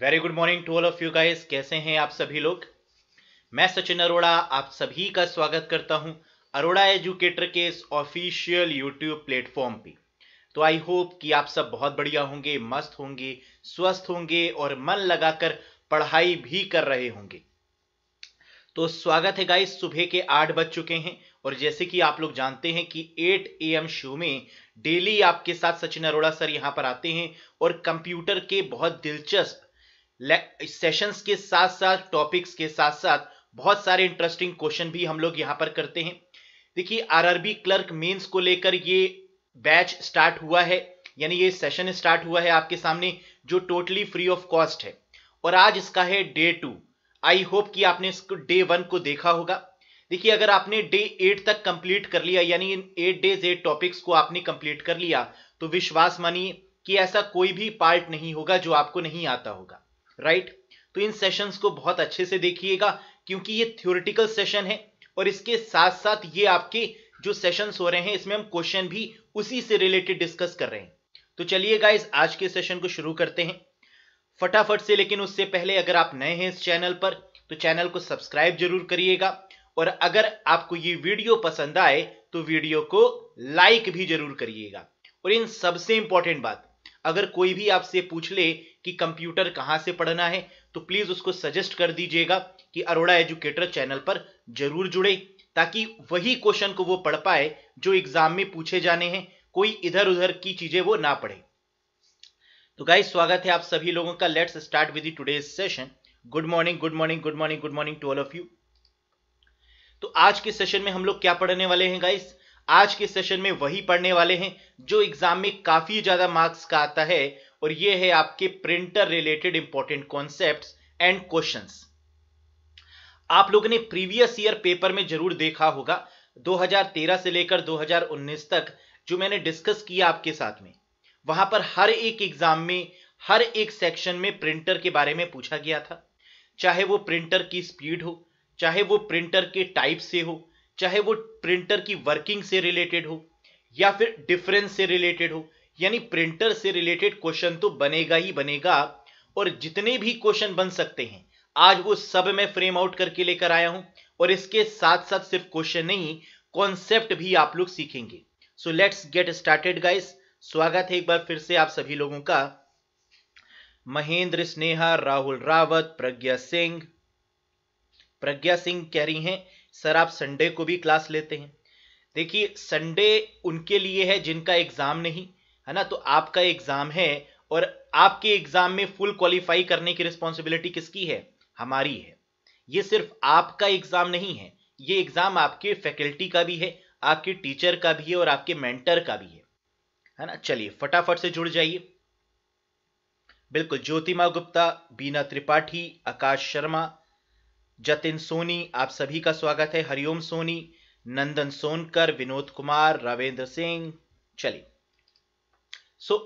Very good morning to all of you guys कैसे हैं आप सभी लोग मैं सचिन अरोड़ा आप सभी का स्वागत करता हूं अरोड़ा एजुकेटर के इस ऑफिशियल यूट्यूब प्लेटफॉर्म पे तो आई होप कि आप सब बहुत बढ़िया होंगे मस्त होंगे स्वस्थ होंगे और मन लगाकर पढ़ाई भी कर रहे होंगे तो स्वागत है गाइस सुबह के आठ बज चुके हैं और जैसे कि आप लोग जानते हैं कि 8 ए एम शो में डेली आपके साथ सचिन अरोड़ा सर यहां पर आते हैं और कंप्यूटर के बहुत दिलचस्प सेशंस के साथ साथ टॉपिक्स के साथ साथ बहुत सारे इंटरेस्टिंग क्वेश्चन भी हम लोग यहाँ पर करते हैं देखिए आरआरबी क्लर्क मेंस को लेकर ये बैच स्टार्ट हुआ है यानी ये सेशन स्टार्ट हुआ है आपके सामने जो टोटली फ्री ऑफ कॉस्ट है और आज इसका है डे टू आई होप कि आपने इसको डे वन को देखा होगा देखिए अगर आपने डे एट तक कंप्लीट कर लिया यानी in eight days eight topics को आपने कंप्लीट कर लिया तो विश्वास मानिए कि ऐसा कोई भी पार्ट नहीं होगा जो आपको नहीं आता होगा राइट तो इन सेशंस को बहुत अच्छे से देखिएगा क्योंकि ये थ्योरिटिकल सेशन है और इसके साथ साथ ये आपके जो सेशंस हो रहे हैं इसमें हम क्वेश्चन भी उसी से रिलेटेड डिस्कस कर रहे हैं तो चलिए गाइज आज के सेशन को शुरू करते हैं फटाफट से लेकिन उससे पहले अगर आप नए हैं इस चैनल पर तो चैनल को सब्सक्राइब जरूर करिएगा और अगर आपको ये वीडियो पसंद आए तो वीडियो को लाइक भी जरूर करिएगा और इन सबसे इंपॉर्टेंट बात अगर कोई भी आपसे पूछ ले कि कंप्यूटर कहां से पढ़ना है तो प्लीज उसको सजेस्ट कर दीजिएगा कि अरोड़ा एजुकेटर चैनल पर जरूर जुड़े ताकि वही क्वेश्चन को वो पढ़ पाए जो एग्जाम में पूछे जाने हैं कोई इधर उधर की चीजें वो ना पढ़े तो गाइज स्वागत है आप सभी लोगों का let's start with today's session good morning good morning good morning good morning to all of you तो आज के सेशन में हम लोग क्या पढ़ने वाले हैं गाइस आज के सेशन में वही पढ़ने वाले हैं जो एग्जाम में काफी ज्यादा मार्क्स का आता है और ये है आपके printer related important concept and question आप लोगों ने प्रीवियस ईयर पेपर में जरूर देखा होगा 2013 से लेकर 2019 तक जो मैंने डिस्कस किया आपके साथ में वहां पर हर एक एग्जाम में हर एक सेक्शन में प्रिंटर के बारे में पूछा गया था चाहे वो प्रिंटर की स्पीड हो चाहे वो प्रिंटर के टाइप से हो चाहे वो प्रिंटर की वर्किंग से रिलेटेड हो या फिर डिफरेंस से रिलेटेड हो यानी प्रिंटर से रिलेटेड क्वेश्चन तो बनेगा ही बनेगा और जितने भी क्वेश्चन बन सकते हैं आज वो सब मैं फ्रेम आउट करके लेकर आया हूं और इसके साथ साथ सिर्फ क्वेश्चन नहीं कॉन्सेप्ट भी आप लोग सीखेंगे so let's get started guys स्वागत है एक बार फिर से आप सभी लोगों का महेंद्र स्नेहा राहुल रावत प्रज्ञा सिंह प्रज्ञा सिंह कह रही हैं सर आप संडे को भी क्लास लेते हैं देखिए संडे उनके लिए है जिनका एग्जाम नहीं है ना तो आपका एग्जाम है और आपके एग्जाम में फुल क्वालिफाई करने की रिस्पॉन्सिबिलिटी किसकी है हमारी है ये सिर्फ आपका एग्जाम नहीं है ये एग्जाम आपके फैकल्टी का भी है आपके टीचर का भी है और आपके मेंटर का भी है है ना चलिए फटाफट से जुड़ जाइए बिल्कुल ज्योतिमा गुप्ता बीना त्रिपाठी आकाश शर्मा जतिन सोनी आप सभी का स्वागत है हरिओम सोनी नंदन सोनकर विनोद कुमार रविंद्र सिंह चलिए सो so,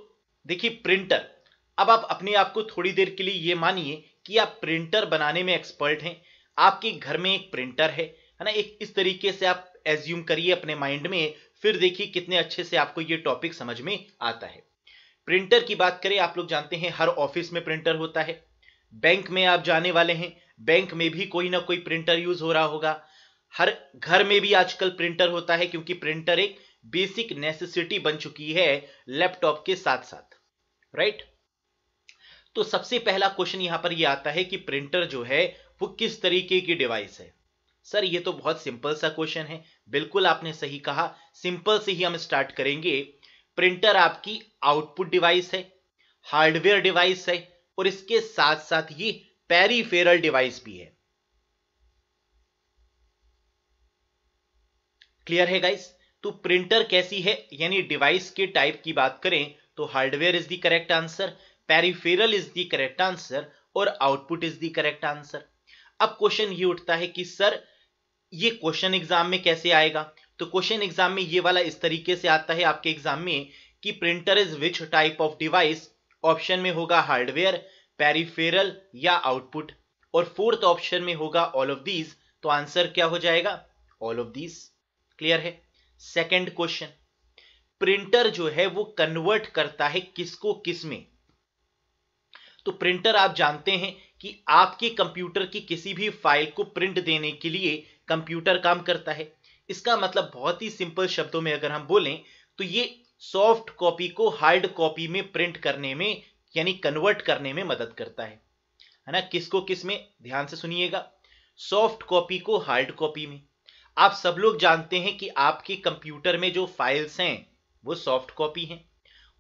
देखिए प्रिंटर अब आप अपने आप को थोड़ी देर के लिए ये मानिए कि आप प्रिंटर बनाने में एक्सपर्ट हैं आपके घर में एक प्रिंटर है है ना एक इस तरीके से आप एज्यूम करिए अपने माइंड में फिर देखिए कितने अच्छे से आपको ये टॉपिक समझ में आता है प्रिंटर की बात करें आप लोग जानते हैं हर ऑफिस में प्रिंटर होता है बैंक में आप जाने वाले हैं बैंक में भी कोई ना कोई प्रिंटर यूज हो रहा होगा हर घर में भी आजकल प्रिंटर होता है क्योंकि प्रिंटर एक बेसिक नेसेसिटी बन चुकी है लैपटॉप के साथ साथ राइट तो सबसे पहला क्वेश्चन यहां पर ये यह आता है कि प्रिंटर जो है वो किस तरीके की डिवाइस है सर ये तो बहुत सिंपल सा क्वेश्चन है बिल्कुल आपने सही कहा सिंपल से ही हम स्टार्ट करेंगे प्रिंटर आपकी आउटपुट डिवाइस है हार्डवेयर डिवाइस है और इसके साथ साथ ये पेरीफेरल डिवाइस भी है क्लियर है गाइस तो प्रिंटर कैसी है यानी डिवाइस के टाइप की बात करें तो hardware is the correct answer peripheral is the correct answer और output is the correct answer अब क्वेश्चन ये उठता है कि सर ये क्वेश्चन एग्जाम में कैसे आएगा तो क्वेश्चन एग्जाम में ये वाला इस तरीके से आता है आपके एग्जाम में कि printer is which type of device option में होगा हार्डवेयर पेरिफेरल या आउटपुट और फोर्थ ऑप्शन में होगा ऑल ऑफ दीज तो आंसर क्या हो जाएगा ऑल ऑफ दीज क्लियर है सेकंड क्वेश्चन प्रिंटर जो है वो कन्वर्ट करता है किसको किस में तो प्रिंटर आप जानते हैं कि आपके कंप्यूटर की किसी भी फाइल को प्रिंट देने के लिए कंप्यूटर काम करता है इसका मतलब बहुत ही सिंपल शब्दों में अगर हम बोलें तो ये सॉफ्ट कॉपी को हार्ड कॉपी में प्रिंट करने में यानी कन्वर्ट करने में मदद करता है है ना किसको किस में ध्यान से सुनिएगा सॉफ्ट कॉपी को हार्ड कॉपी में आप सब लोग जानते हैं कि आपके कंप्यूटर में जो फाइल्स हैं वो सॉफ्ट कॉपी हैं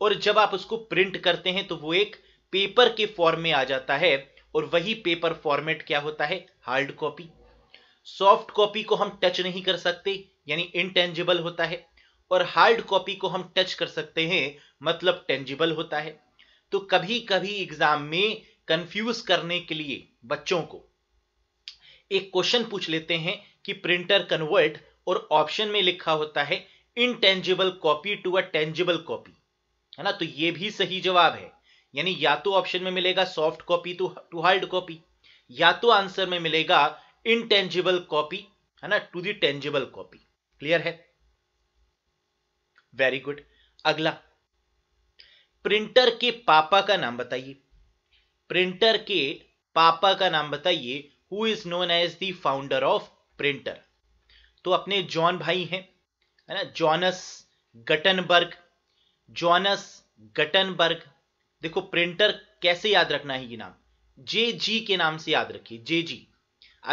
और जब आप उसको प्रिंट करते हैं तो वो एक पेपर के फॉर्म में आ जाता है और वही पेपर फॉर्मेट क्या होता है हार्ड कॉपी सॉफ्ट कॉपी को हम टच नहीं कर सकते यानी इनटेंजिबल होता है और हार्ड कॉपी को हम टच कर सकते हैं मतलब टेंजिबल होता है तो कभी कभी एग्जाम में कंफ्यूज करने के लिए बच्चों को एक क्वेश्चन पूछ लेते हैं कि प्रिंटर कन्वर्ट और ऑप्शन में लिखा होता है intangible copy to a tangible copy है ना तो ये भी सही जवाब है यानी या तो ऑप्शन में मिलेगा soft copy to hard copy या तो आंसर में मिलेगा इनटेंजिबल कॉपी है ना to the tangible copy clear है वेरी गुड अगला प्रिंटर के पापा का नाम बताइए प्रिंटर के पापा का नाम बताइए who is known as the founder of printer तो अपने जॉन भाई हैं है ना जॉनस गटनबर्ग जॉनस गटनबर्ग देखो प्रिंटर कैसे याद रखना है ये नाम जे जी के नाम से याद रखिए जे जी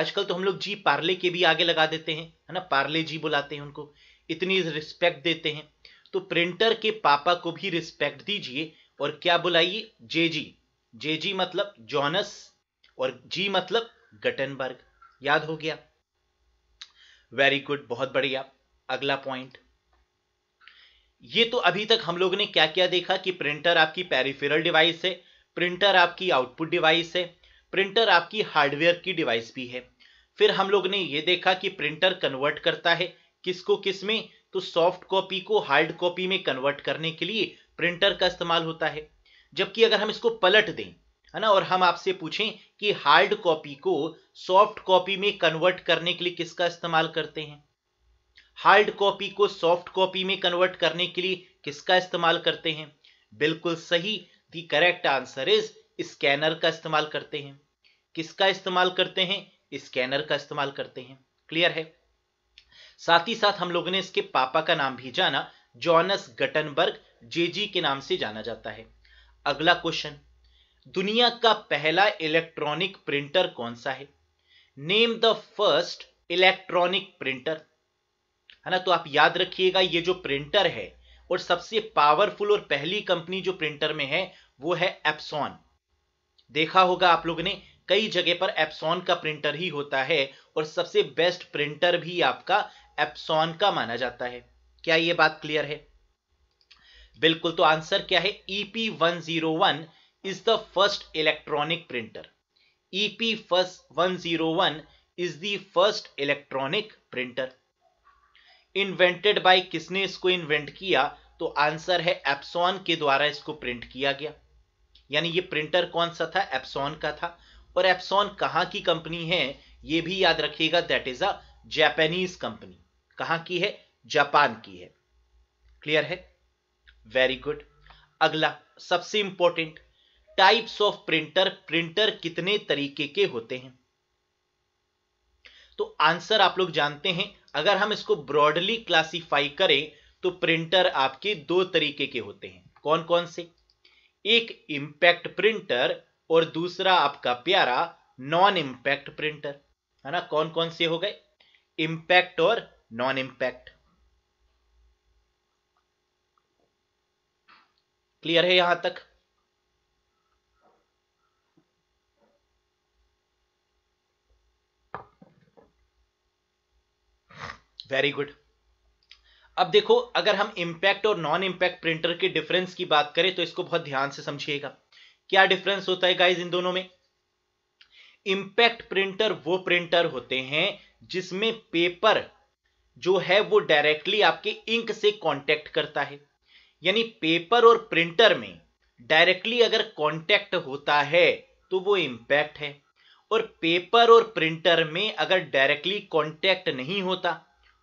आजकल तो हम लोग जी पार्ले के भी आगे लगा देते हैं है ना पार्ले जी बुलाते हैं उनको इतनी रिस्पेक्ट देते हैं तो प्रिंटर के पापा को भी रिस्पेक्ट दीजिए और क्या बुलाइए जे जी जे जी मतलब जॉनस और जी मतलब गटनबर्ग याद हो गया वेरी गुड बहुत बढ़िया अगला पॉइंट ये तो अभी तक हम लोग ने क्या क्या देखा कि प्रिंटर आपकी पेरिफेरल डिवाइस है प्रिंटर आपकी आउटपुट डिवाइस है प्रिंटर आपकी हार्डवेयर की डिवाइस भी है फिर हम लोग ने ये देखा कि प्रिंटर कन्वर्ट करता है किसको किस में तो सॉफ्ट कॉपी को हार्ड कॉपी में कन्वर्ट करने के लिए प्रिंटर का इस्तेमाल होता है जबकि अगर हम इसको पलट दें है ना और हम आपसे पूछें कि हार्ड कॉपी को सॉफ्ट कॉपी में कन्वर्ट करने के लिए किसका इस्तेमाल करते हैं हार्ड कॉपी को सॉफ्ट कॉपी में कन्वर्ट करने के लिए किसका इस्तेमाल करते हैं बिल्कुल सही the correct answer is scanner का इस्तेमाल करते हैं किसका इस्तेमाल करते हैं स्कैनर का इस्तेमाल करते हैं क्लियर है साथ ही साथ हम लोगों ने इसके पापा का नाम भी जाना जॉनस गटनबर्ग जेजी के नाम से जाना जाता है अगला क्वेश्चन दुनिया का पहला इलेक्ट्रॉनिक प्रिंटर कौन सा है name the first electronic printer है ना तो आप याद रखिएगा ये जो प्रिंटर है और सबसे पावरफुल और पहली कंपनी जो प्रिंटर में है वो है एप्सॉन देखा होगा आप लोगों ने कई जगह पर एप्सॉन का प्रिंटर ही होता है और सबसे बेस्ट प्रिंटर भी आपका एप्सॉन का माना जाता है क्या ये बात क्लियर है बिल्कुल तो आंसर क्या है EP one zero one the first is the first electronic printer. EP101 is the first electronic printer invented by किसने इसको इन्वेंट किया तो आंसर है एप्सॉन के द्वारा इसको प्रिंट किया गया यानी ये प्रिंटर कौन सा था एप्सॉन का था और एप्सॉन कहाँ की कंपनी है ये भी याद रखिएगा that is a Japanese company कहां की है जापान की है क्लियर है वेरी गुड अगला सबसे important types of printer printer कितने तरीके के होते हैं तो आंसर आप लोग जानते हैं अगर हम इसको ब्रॉडली क्लासिफाई करें तो प्रिंटर आपके दो तरीके के होते हैं कौन कौन से एक इंपैक्ट प्रिंटर और दूसरा आपका प्यारा नॉन इंपैक्ट प्रिंटर है ना कौन कौन से हो गए इंपैक्ट और नॉन इंपैक्ट क्लियर है यहां तक वेरी गुड अब देखो अगर हम इम्पैक्ट और नॉन इम्पैक्ट प्रिंटर के डिफरेंस की बात करें तो इसको बहुत ध्यान से समझिएगा क्या डिफरेंस होता है गाइज इन दोनों में इम्पैक्ट प्रिंटर वो प्रिंटर होते हैं जिसमें पेपर जो है वो डायरेक्टली आपके इंक से कांटेक्ट करता है यानी पेपर और प्रिंटर में डायरेक्टली अगर कांटेक्ट होता है तो वो इम्पैक्ट है और पेपर और प्रिंटर में अगर डायरेक्टली कांटेक्ट नहीं होता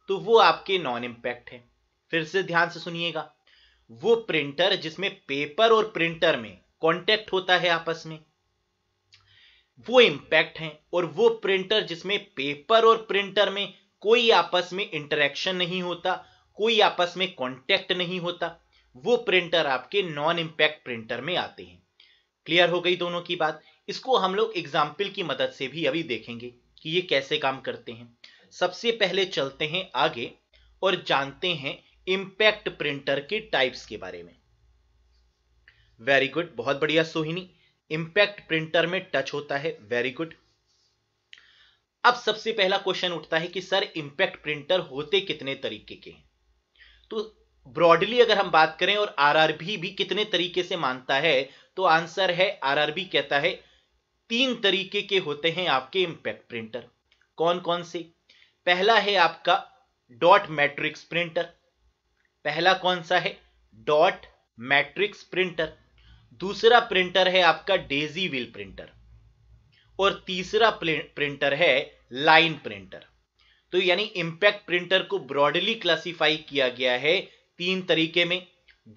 तो वो आपके नॉन इम्पैक्ट है फिर से ध्यान से सुनिएगा वो प्रिंटर जिसमें पेपर और प्रिंटर में कांटेक्ट होता है आपस में वो इम्पैक्ट है और वो प्रिंटर जिसमें पेपर और प्रिंटर में कोई आपस में इंटरेक्शन नहीं होता कोई आपस में कॉन्टेक्ट नहीं होता वो प्रिंटर आपके नॉन इम्पैक्ट प्रिंटर में आते हैं क्लियर हो गई दोनों की बात इसको हम लोग एग्जाम्पल की मदद से भी अभी देखेंगे कि ये कैसे काम करते हैं सबसे पहले चलते हैं आगे और जानते हैं इंपैक्ट प्रिंटर के टाइप्स के बारे में वेरी गुड बहुत बढ़िया सोहिनी इंपैक्ट प्रिंटर में टच होता है वेरी गुड अब सबसे पहला क्वेश्चन उठता है कि सर इंपैक्ट प्रिंटर होते कितने तरीके के हैं तो ब्रॉडली अगर हम बात करें और आरआरबी भी कितने तरीके से मानता है तो आंसर है आरआरबी कहता है तीन तरीके के होते हैं आपके इंपैक्ट प्रिंटर कौन कौन से पहला है आपका डॉट मैट्रिक्स प्रिंटर पहला कौन सा है डॉट मैट्रिक्स प्रिंटर दूसरा प्रिंटर है आपका डेजी व्हील प्रिंटर और तीसरा प्रिंटर है लाइन प्रिंटर तो यानी इंपैक्ट प्रिंटर को ब्रॉडली क्लासिफाई किया गया है तीन तरीके में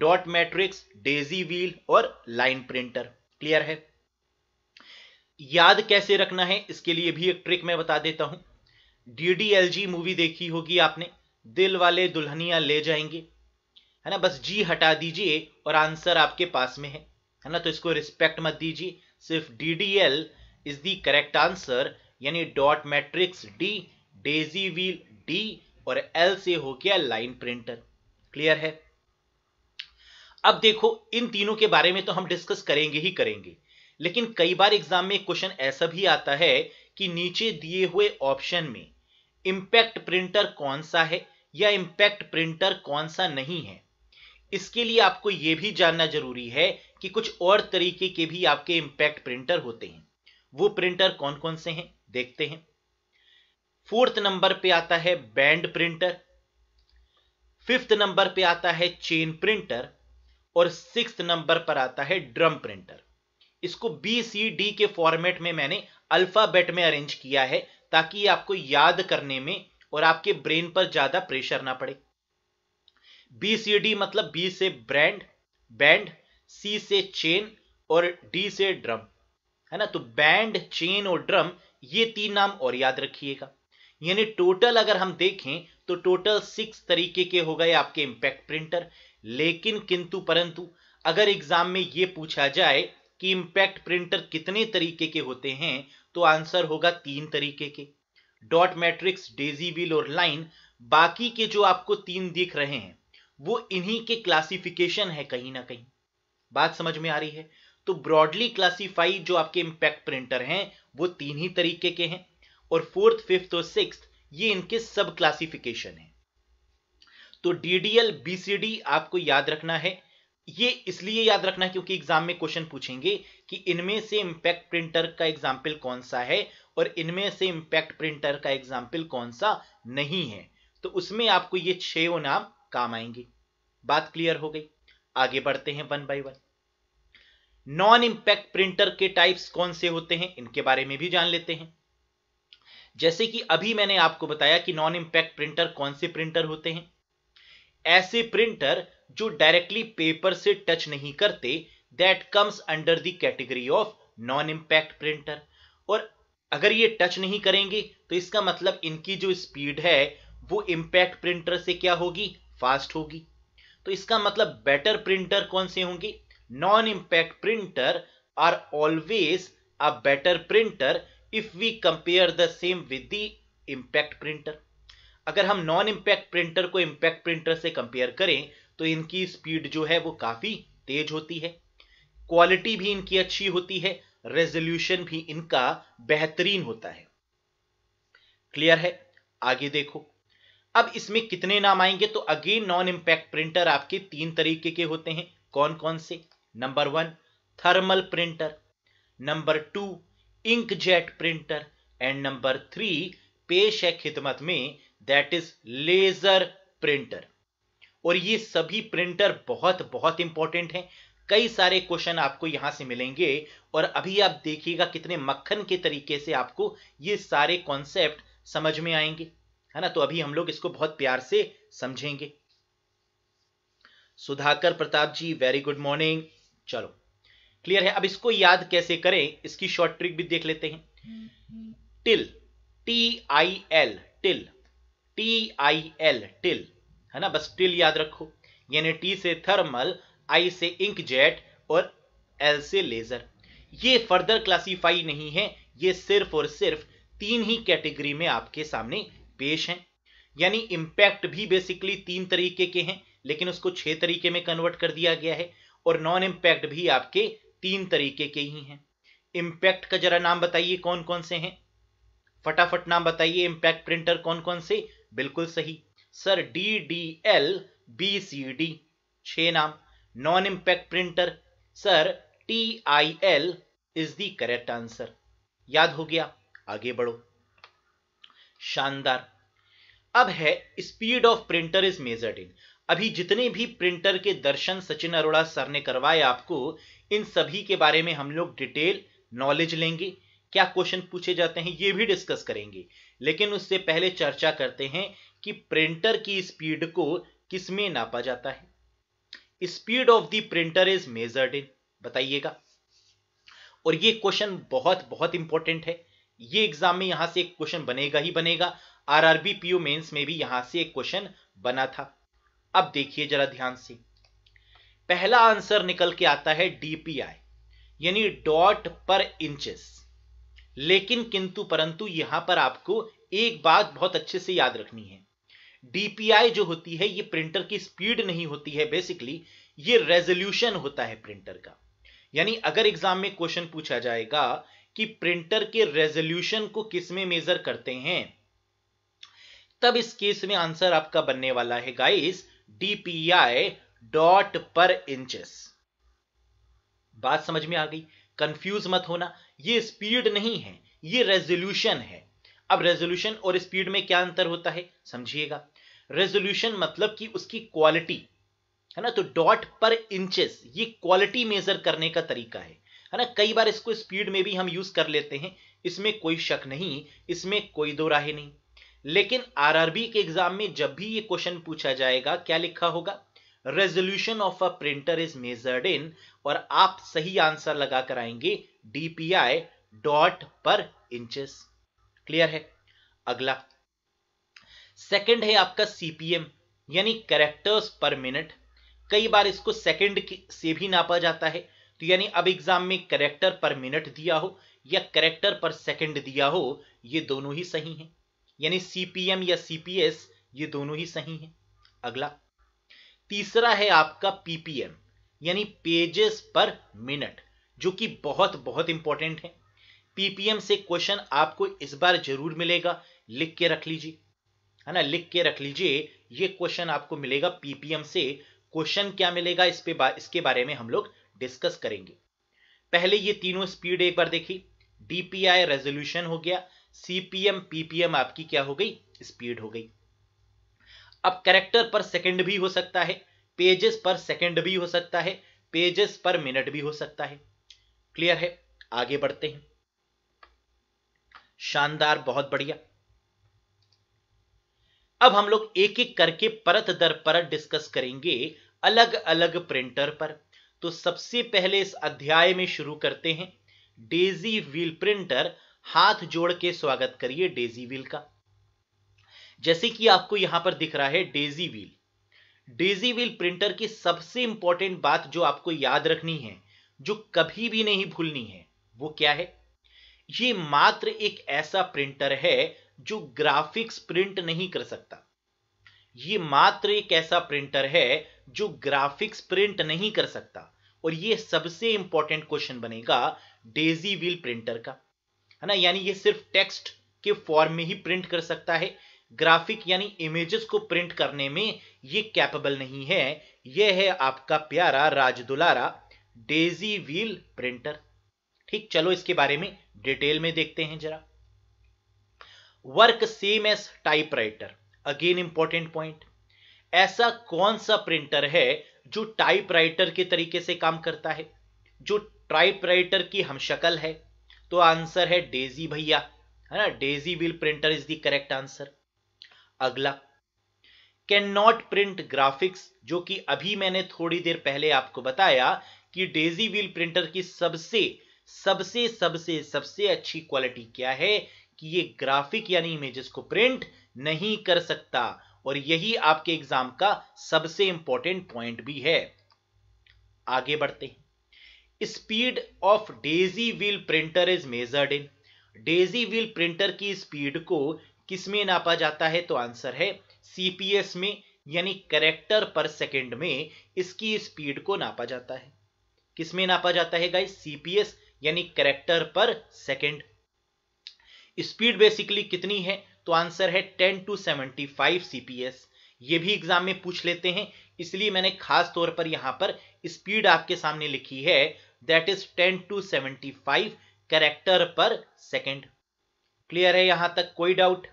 डॉट मैट्रिक्स डेजी व्हील और लाइन प्रिंटर क्लियर है याद कैसे रखना है इसके लिए भी एक ट्रिक मैं बता देता हूं डीडीएलजी मूवी देखी होगी आपने दिल वाले दुल्हनिया ले जाएंगे है ना बस जी हटा दीजिए और आंसर आपके पास में है है ना तो इसको रिस्पेक्ट मत दीजिए सिर्फ D D L is the correct answer यानी dot matrix D daisy wheel D और एल से हो गया लाइन प्रिंटर क्लियर है अब देखो इन तीनों के बारे में तो हम डिस्कस करेंगे ही करेंगे लेकिन कई बार एग्जाम में क्वेश्चन ऐसा भी आता है कि नीचे दिए हुए ऑप्शन में इम्पैक्ट प्रिंटर कौन सा है या इम्पैक्ट प्रिंटर कौन सा नहीं है इसके लिए आपको यह भी जानना जरूरी है कि कुछ और तरीके के भी आपके इम्पैक्ट प्रिंटर होते हैं वो प्रिंटर कौन कौन से हैं देखते हैं फोर्थ नंबर पे आता है बैंड प्रिंटर फिफ्थ नंबर पे आता है चेन प्रिंटर और सिक्स नंबर पर आता है ड्रम प्रिंटर इसको बी सी डी के फॉर्मेट में मैंने अल्फाबेट में अरेंज किया है ताकि आपको याद करने में और आपके ब्रेन पर ज्यादा प्रेशर ना पड़े बी सी डी मतलब बी से ब्रांड बैंड सी से चेन और डी से ड्रम है ना तो बैंड चेन और ड्रम ये तीन नाम और याद रखिएगा यानी टोटल अगर हम देखें तो टोटल सिक्स तरीके के हो गए आपके इंपैक्ट प्रिंटर लेकिन किंतु परंतु अगर एग्जाम में ये पूछा जाए कि इंपैक्ट प्रिंटर कितने तरीके के होते हैं तो आंसर होगा तीन तरीके के डॉट मैट्रिक्स डेजी व्हील और लाइन बाकी के जो आपको तीन दिख रहे हैं वो इन्हीं के क्लासिफिकेशन है कहीं ना कहीं बात समझ में आ रही है तो ब्रॉडली क्लासिफाई जो आपके इंपैक्ट प्रिंटर हैं वो तीन ही तरीके के हैं और फोर्थ फिफ्थ और सिक्स ये इनके सब क्लासिफिकेशन है तो डीडीएल बीसीडी आपको याद रखना है ये इसलिए याद रखना है क्योंकि एग्जाम में क्वेश्चन पूछेंगे कि इनमें से इंपैक्ट प्रिंटर का एग्जाम्पल कौन सा है और इनमें से इंपैक्ट प्रिंटर का एग्जाम्पल कौन सा नहीं है तो उसमें आपको ये छो नाम काम आएंगे बात क्लियर हो गई आगे बढ़ते हैं one by one non impact printer के टाइप्स कौन से होते हैं इनके बारे में भी जान लेते हैं जैसे कि अभी मैंने आपको बताया कि नॉन इंपैक्ट प्रिंटर कौन से प्रिंटर होते हैं ऐसे प्रिंटर जो डायरेक्टली पेपर से टच नहीं करते that comes under the category of non impact printer और अगर ये टच नहीं करेंगे तो इसका मतलब इनकी जो स्पीड है वो इम्पैक्ट प्रिंटर से क्या होगी फास्ट होगी तो इसका मतलब बेटर प्रिंटर कौन से होंगे non impact printer are always a better printer if we compare the same with the impact printer अगर हम नॉन इम्पैक्ट प्रिंटर को इम्पैक्ट प्रिंटर से कंपेयर करें तो इनकी स्पीड जो है वो काफी तेज होती है क्वालिटी भी इनकी अच्छी होती है रेजोल्यूशन भी इनका बेहतरीन होता है क्लियर है आगे देखो अब इसमें कितने नाम आएंगे तो अगेन नॉन इंपैक्ट प्रिंटर आपके तीन तरीके के होते हैं कौन कौन से number one thermal printer number two inkjet printer and number three पेश है खिदमत में दैट इज लेजर प्रिंटर और ये सभी प्रिंटर बहुत बहुत इंपॉर्टेंट हैं कई सारे क्वेश्चन आपको यहां से मिलेंगे और अभी आप देखिएगा कितने मक्खन के तरीके से आपको ये सारे कॉन्सेप्ट समझ में आएंगे है ना तो अभी हम लोग इसको बहुत प्यार से समझेंगे Sudhakar Pratap ji very good morning चलो क्लियर है अब इसको याद कैसे करें इसकी शॉर्ट ट्रिक भी देख लेते हैं til T I L til T I L til है ना बस स्टिल याद रखो यानी टी से थर्मल आई से इंक जेट और एल से लेजर ये फर्दर क्लासीफाई नहीं है ये सिर्फ और सिर्फ तीन ही कैटेगरी में आपके सामने पेश हैं यानी इंपैक्ट भी बेसिकली तीन तरीके के हैं लेकिन उसको छह तरीके में कन्वर्ट कर दिया गया है और नॉन इम्पैक्ट भी आपके तीन तरीके के ही हैं इम्पैक्ट का जरा नाम बताइए कौन कौन से हैं फटाफट नाम बताइए इम्पैक्ट प्रिंटर कौन कौन से बिल्कुल सही sir D D L B C D छ नाम non impact printer sir T I L is the correct answer याद हो गया आगे बढ़ो शानदार अब है speed of printer is measured in अभी जितने भी प्रिंटर के दर्शन सचिन अरोड़ा सर ने करवाए आपको इन सभी के बारे में हम लोग डिटेल नॉलेज लेंगे क्या क्वेश्चन पूछे जाते हैं ये भी डिस्कस करेंगे लेकिन उससे पहले चर्चा करते हैं कि प्रिंटर की स्पीड को किसमें नापा जाता है speed of the printer is measured in बताइएगा और ये क्वेश्चन बहुत बहुत इंपॉर्टेंट है ये एग्जाम में यहां से एक क्वेश्चन बनेगा ही बनेगा आरआरबी पीयू मेंस में भी यहां से एक क्वेश्चन बना था अब देखिए जरा ध्यान से पहला आंसर निकल के आता है डीपीआई यानी डॉट पर इंचेस लेकिन किंतु परंतु यहां पर आपको एक बात बहुत अच्छे से याद रखनी है डीपीआई जो होती है ये प्रिंटर की स्पीड नहीं होती है बेसिकली ये रेजोल्यूशन होता है प्रिंटर का यानी अगर एग्जाम में क्वेश्चन पूछा जाएगा कि प्रिंटर के रेजोल्यूशन को किसमें मेजर करते हैं तब इस केस में आंसर आपका बनने वाला है guys DPI dot per inches बात समझ में आ गई कंफ्यूज मत होना ये स्पीड नहीं है ये रेजोल्यूशन है अब रेजोल्यूशन और स्पीड में क्या अंतर होता है समझिएगा रेजोल्यूशन मतलब कि उसकी क्वालिटी है ना तो डॉट पर इंचेस ये क्वालिटी मेजर करने का तरीका है है ना कई बार इसको स्पीड में भी हम यूज कर लेते हैं इसमें कोई शक नहीं इसमें कोई दो राय नहीं लेकिन आरआरबी के एग्जाम में जब भी ये क्वेश्चन पूछा जाएगा क्या लिखा होगा resolution of a printer is measured in और आप सही आंसर लगा कर आएंगे DPI dot per inches clear है अगला सेकंड है आपका सीपीएम यानी करेक्टर्स पर मिनट कई बार इसको सेकंड से भी नापा जाता है तो यानी अब एग्जाम में करेक्टर पर मिनट दिया हो या करेक्टर पर सेकंड दिया हो ये दोनों ही सही हैं यानी सीपीएम या सीपीएस ये दोनों ही सही हैं अगला तीसरा है आपका पीपीएम यानी पेजेस पर मिनट जो कि बहुत बहुत इंपॉर्टेंट है पीपीएम से क्वेश्चन आपको इस बार जरूर मिलेगा लिख के रख लीजिए है ना लिख के रख लीजिए ये क्वेश्चन आपको मिलेगा पीपीएम से क्वेश्चन क्या मिलेगा इस पे बा, इसके बारे में हम लोग डिस्कस करेंगे पहले ये तीनों स्पीड एक बार देखिए डीपीआई रेजोल्यूशन हो गया सीपीएम पीपीएम आपकी क्या हो गई स्पीड हो गई अब करेक्टर पर सेकेंड भी हो सकता है पेजेस पर सेकेंड भी हो सकता है पेजेस पर मिनट भी हो सकता है क्लियर है आगे बढ़ते हैं शानदार बहुत बढ़िया अब हम लोग एक एक करके परत दर परत डिस्कस करेंगे अलग अलग प्रिंटर पर तो सबसे पहले इस अध्याय में शुरू करते हैं डेजी व्हील प्रिंटर हाथ जोड़ के स्वागत करिए डेजी व्हील का जैसे कि आपको यहां पर दिख रहा है daisy wheel daisy wheel printer की सबसे इंपॉर्टेंट बात जो आपको याद रखनी है जो कभी भी नहीं भूलनी है वो क्या है ये मात्र एक ऐसा प्रिंटर है जो ग्राफिक्स प्रिंट नहीं कर सकता ये मात्र एक ऐसा प्रिंटर है जो ग्राफिक्स प्रिंट नहीं कर सकता और ये सबसे इंपॉर्टेंट क्वेश्चन बनेगा डेजी व्हील प्रिंटर का है ना यानी ये सिर्फ टेक्स्ट के फॉर्म में ही प्रिंट कर सकता है ग्राफिक यानी इमेजेस को प्रिंट करने में ये कैपेबल नहीं है यह है आपका प्यारा राजदुलारा डेजी व्हील प्रिंटर ठीक चलो इसके बारे में डिटेल में देखते हैं जरा work same as typewriter again important point ऐसा कौन सा प्रिंटर है जो टाइप राइटर के तरीके से काम करता है जो राइटर की हम शक्ल है तो आंसर है डेजी भैया है ना daisy wheel printer is the correct answer अगला कैन नॉट प्रिंट ग्राफिक्स जो कि अभी मैंने थोड़ी देर पहले आपको बताया कि डेजी व्हील प्रिंटर की सबसे सबसे सबसे सबसे अच्छी क्वालिटी क्या है कि ये ग्राफिक यानी इमेजेस को प्रिंट नहीं कर सकता और यही आपके एग्जाम का सबसे इंपॉर्टेंट पॉइंट भी है आगे बढ़ते हैं speed of daisy wheel printer is measured in daisy wheel printer की स्पीड को किसमें नापा जाता है तो आंसर है सीपीएस में यानी करेक्टर पर सेकेंड में इसकी स्पीड को नापा जाता है किसमें नापा जाता है गाइस सीपीएस यानी character per second speed basically कितनी है तो आंसर है 10 टू 75 सीपीएस ये भी एग्जाम में पूछ लेते हैं इसलिए मैंने खास तौर पर यहां पर स्पीड आपके सामने लिखी है that is 10 to 75 character per second clear है यहां तक कोई डाउट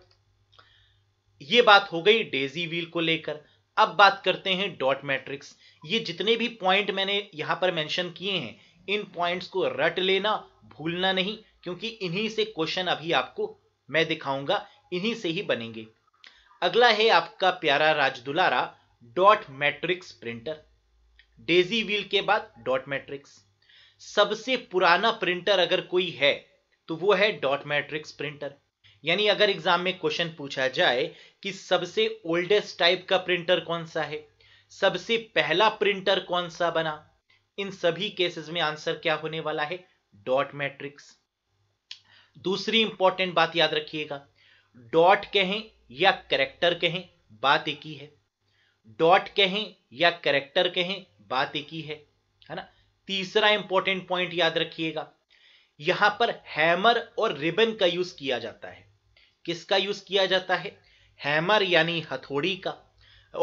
ये बात हो गई डेजी व्हील को लेकर अब बात करते हैं डॉट मैट्रिक्स ये जितने भी पॉइंट मैंने यहां पर मेंशन किए हैं इन पॉइंट्स को रट लेना भूलना नहीं क्योंकि इन्हीं से क्वेश्चन अभी आपको मैं दिखाऊंगा इन्हीं से ही बनेंगे अगला है आपका प्यारा राजदुलारा dot matrix printer daisy wheel के बाद डॉट मैट्रिक्स सबसे पुराना प्रिंटर अगर कोई है तो वो है डॉट मैट्रिक्स प्रिंटर यानी अगर एग्जाम में क्वेश्चन पूछा जाए कि सबसे ओल्डेस्ट टाइप का प्रिंटर कौन सा है सबसे पहला प्रिंटर कौन सा बना इन सभी केसेस में आंसर क्या होने वाला है डॉट मैट्रिक्स दूसरी इंपॉर्टेंट बात याद रखिएगा डॉट कहें या करेक्टर कहें बात एक ही है डॉट कहें या करेक्टर कहें बात एक ही है है ना तीसरा इंपॉर्टेंट पॉइंट याद रखिएगा यहां पर हैमर और रिबन का यूज किया जाता है किसका यूज किया जाता है हैमर यानी हथौड़ी का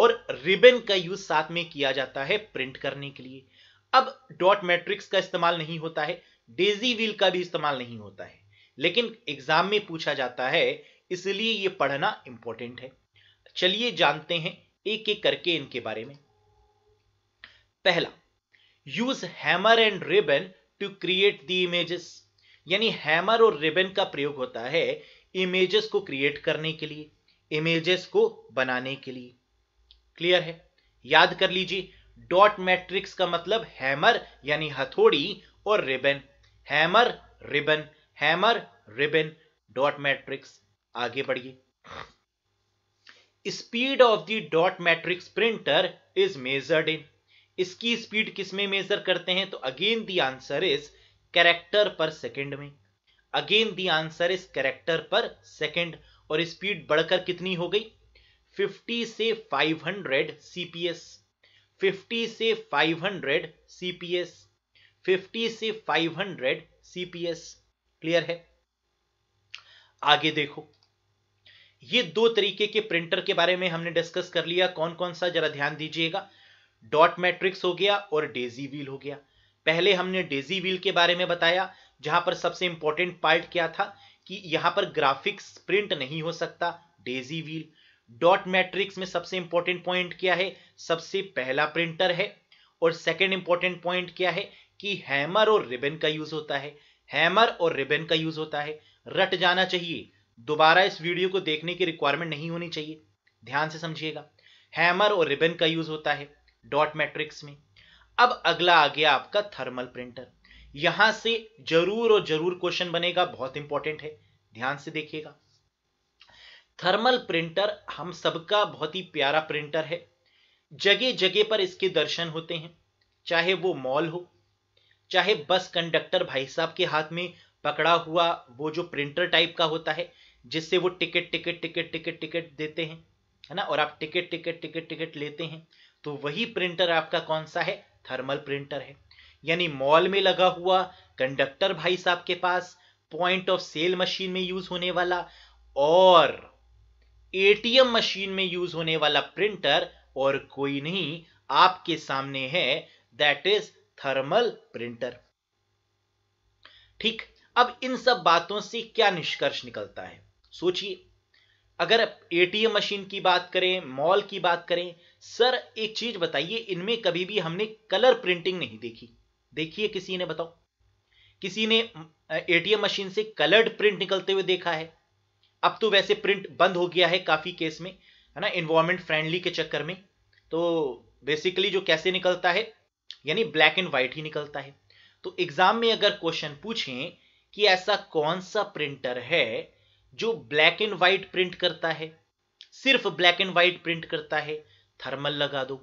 और रिबन का यूज साथ में किया जाता है प्रिंट करने के लिए अब डॉट मैट्रिक्स का इस्तेमाल नहीं होता है डेजी व्हील का भी इस्तेमाल नहीं होता है लेकिन एग्जाम में पूछा जाता है इसलिए ये पढ़ना इंपॉर्टेंट है चलिए जानते हैं एक एक करके इनके बारे में पहला use hammer and ribbon to create the images यानी हैमर और रिबन का प्रयोग होता है इमेजेस को क्रिएट करने के लिए इमेजेस को बनाने के लिए क्लियर है याद कर लीजिए डॉट मैट्रिक्स का मतलब हैमर यानी हथौड़ी और ribbon hammer ribbon hammer ribbon dot matrix आगे बढ़िए speed of the dot matrix printer is measured in इसकी स्पीड किसमें मेजर करते हैं तो again the answer is character per second में again the answer is character per second और speed बढ़कर कितनी हो गई 50 से 500 सीपीएस 50 से 500 सीपीएस 50 से 500 सीपीएस क्लियर है आगे देखो ये दो तरीके के प्रिंटर के बारे में हमने डिस्कस कर लिया कौन कौन सा जरा ध्यान दीजिएगा डॉट मैट्रिक्स हो गया और डेजी व्हील हो गया पहले हमने डेजी व्हील के बारे में बताया जहां पर सबसे इंपॉर्टेंट पार्ट क्या था कि यहां पर ग्राफिक्स प्रिंट नहीं हो सकता डेजी व्हील डॉट मैट्रिक्स में सबसे इंपॉर्टेंट पॉइंट क्या है सबसे पहला प्रिंटर है और सेकेंड इंपॉर्टेंट पॉइंट क्या है कि हैमर और रिबन का यूज होता है हैमर और रिबन का यूज होता है रट जाना चाहिए दोबारा इस वीडियो को देखने की रिक्वायरमेंट नहीं होनी चाहिए ध्यान से समझिएगा हैमर और रिबन का यूज होता है डॉट मैट्रिक्स में अब अगला आ गया आपका थर्मल प्रिंटर यहां से जरूर और जरूर क्वेश्चन बनेगा बहुत इंपॉर्टेंट है ध्यान से देखिएगा थर्मल प्रिंटर हम सबका बहुत ही प्यारा प्रिंटर है जगह जगह पर इसके दर्शन होते हैं चाहे वो मॉल हो चाहे बस कंडक्टर भाई साहब के हाथ में पकड़ा हुआ वो जो प्रिंटर टाइप का होता है जिससे वो ticket ticket ticket ticket ticket देते हैं है ना और आप टिकट टिकट टिकट टिकट लेते हैं तो वही प्रिंटर आपका कौन सा है थर्मल प्रिंटर है यानी मॉल में लगा हुआ कंडक्टर भाई साहब के पास पॉइंट ऑफ सेल मशीन में यूज होने वाला और एटीएम मशीन में यूज होने वाला प्रिंटर और कोई नहीं आपके सामने है दैट इज थर्मल प्रिंटर ठीक अब इन सब बातों से क्या निष्कर्ष निकलता है सोचिए अगर एटीएम मशीन की बात करें मॉल की बात करें सर एक चीज बताइए इनमें कभी भी हमने कलर प्रिंटिंग नहीं देखी देखिए किसी ने बताओ किसी ने एटीएम मशीन से कलर्ड प्रिंट निकलते हुए देखा है अब तो वैसे प्रिंट बंद हो गया है काफ़ी केस में है ना इन्वायरमेंट फ्रेंडली के चक्कर में तो बेसिकली जो कैसे निकलता है यानी ब्लैक एंड व्हाइट ही निकलता है तो एग्जाम में अगर क्वेश्चन पूछें कि ऐसा कौन सा प्रिंटर है जो ब्लैक एंड व्हाइट प्रिंट करता है सिर्फ ब्लैक एंड व्हाइट प्रिंट करता है थर्मल लगा दो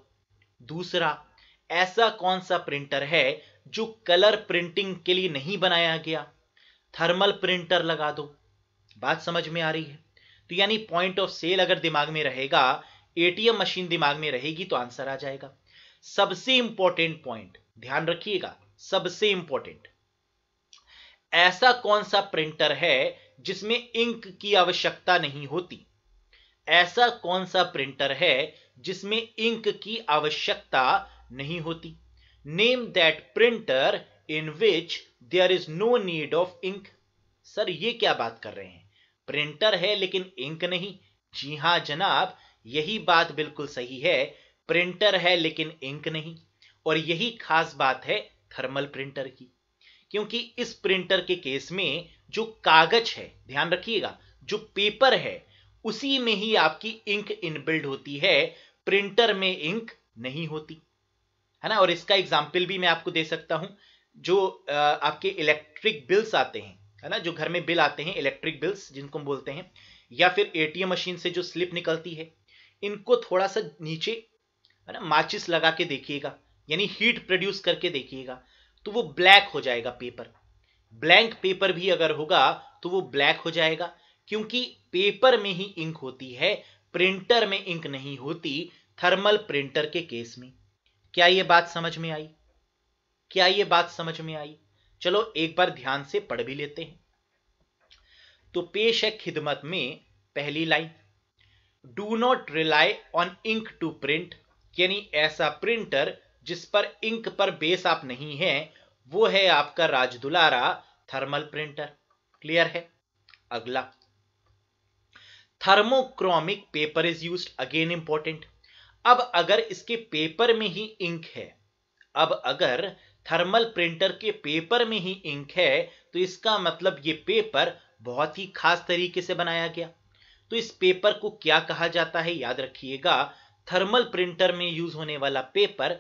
दूसरा ऐसा कौन सा प्रिंटर है जो कलर प्रिंटिंग के लिए नहीं बनाया गया थर्मल प्रिंटर लगा दो बात समझ में आ रही है तो यानी पॉइंट ऑफ सेल अगर दिमाग में रहेगा एटीएम मशीन दिमाग में रहेगी तो आंसर आ जाएगा सबसे इंपॉर्टेंट पॉइंट ध्यान रखिएगा सबसे इंपॉर्टेंट ऐसा कौन सा प्रिंटर है जिसमें इंक की आवश्यकता नहीं होती ऐसा कौन सा प्रिंटर है जिसमें इंक की आवश्यकता नहीं होती name that printer in which there is no need of ink sir ये क्या बात कर रहे हैं प्रिंटर है लेकिन इंक नहीं जी हां जनाब यही बात बिल्कुल सही है प्रिंटर है लेकिन इंक नहीं और यही खास बात है थर्मल प्रिंटर की क्योंकि इस प्रिंटर के केस में जो कागज है ध्यान रखिएगा जो पेपर है उसी में ही आपकी इंक इनबिल्ड होती है प्रिंटर में इंक नहीं होती है ना और इसका एग्जाम्पल भी मैं आपको दे सकता हूं जो आपके इलेक्ट्रिक बिल्स आते हैं है ना जो घर में बिल आते हैं इलेक्ट्रिक बिल्स जिनको हम बोलते हैं या फिर एटीएम मशीन से जो स्लिप निकलती है इनको थोड़ा सा नीचे है ना माचिस लगा के देखिएगा यानी हीट प्रोड्यूस करके देखिएगा तो वो ब्लैक हो जाएगा पेपर ब्लैंक पेपर भी अगर होगा तो वो ब्लैक हो जाएगा क्योंकि पेपर में ही इंक होती है प्रिंटर में इंक नहीं होती थर्मल प्रिंटर के केस में क्या ये बात समझ में आई क्या ये बात समझ में आई चलो एक बार ध्यान से पढ़ भी लेते हैं तो पेश है खिदमत में पहली line do not rely on ink to print यानी ऐसा प्रिंटर जिस पर इंक पर बेस आप नहीं है वो है आपका राजदुलारा थर्मल प्रिंटर क्लियर है अगला thermochromic paper is use again important अब अगर इसके पेपर में ही इंक है अब अगर थर्मल प्रिंटर के पेपर में ही इंक है तो इसका मतलब ये पेपर बहुत ही खास तरीके से बनाया गया तो इस पेपर को क्या कहा जाता है याद रखिएगा थर्मल प्रिंटर में यूज होने वाला पेपर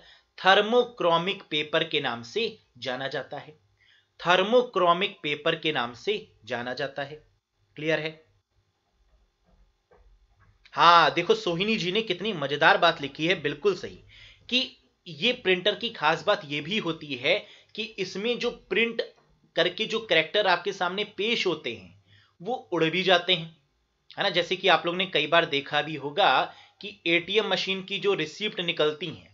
थर्मोक्रोमिक पेपर के नाम से जाना जाता है थर्मोक्रोमिक पेपर के नाम से जाना जाता है क्लियर है हाँ देखो सोहिनी जी ने कितनी मजेदार बात लिखी है बिल्कुल सही कि ये प्रिंटर की खास बात यह भी होती है कि इसमें जो प्रिंट करके जो करेक्टर आपके सामने पेश होते हैं वो उड़ भी जाते हैं है ना जैसे कि आप लोग ने कई बार देखा भी होगा कि एटीएम मशीन की जो रिसिप्ट निकलती हैं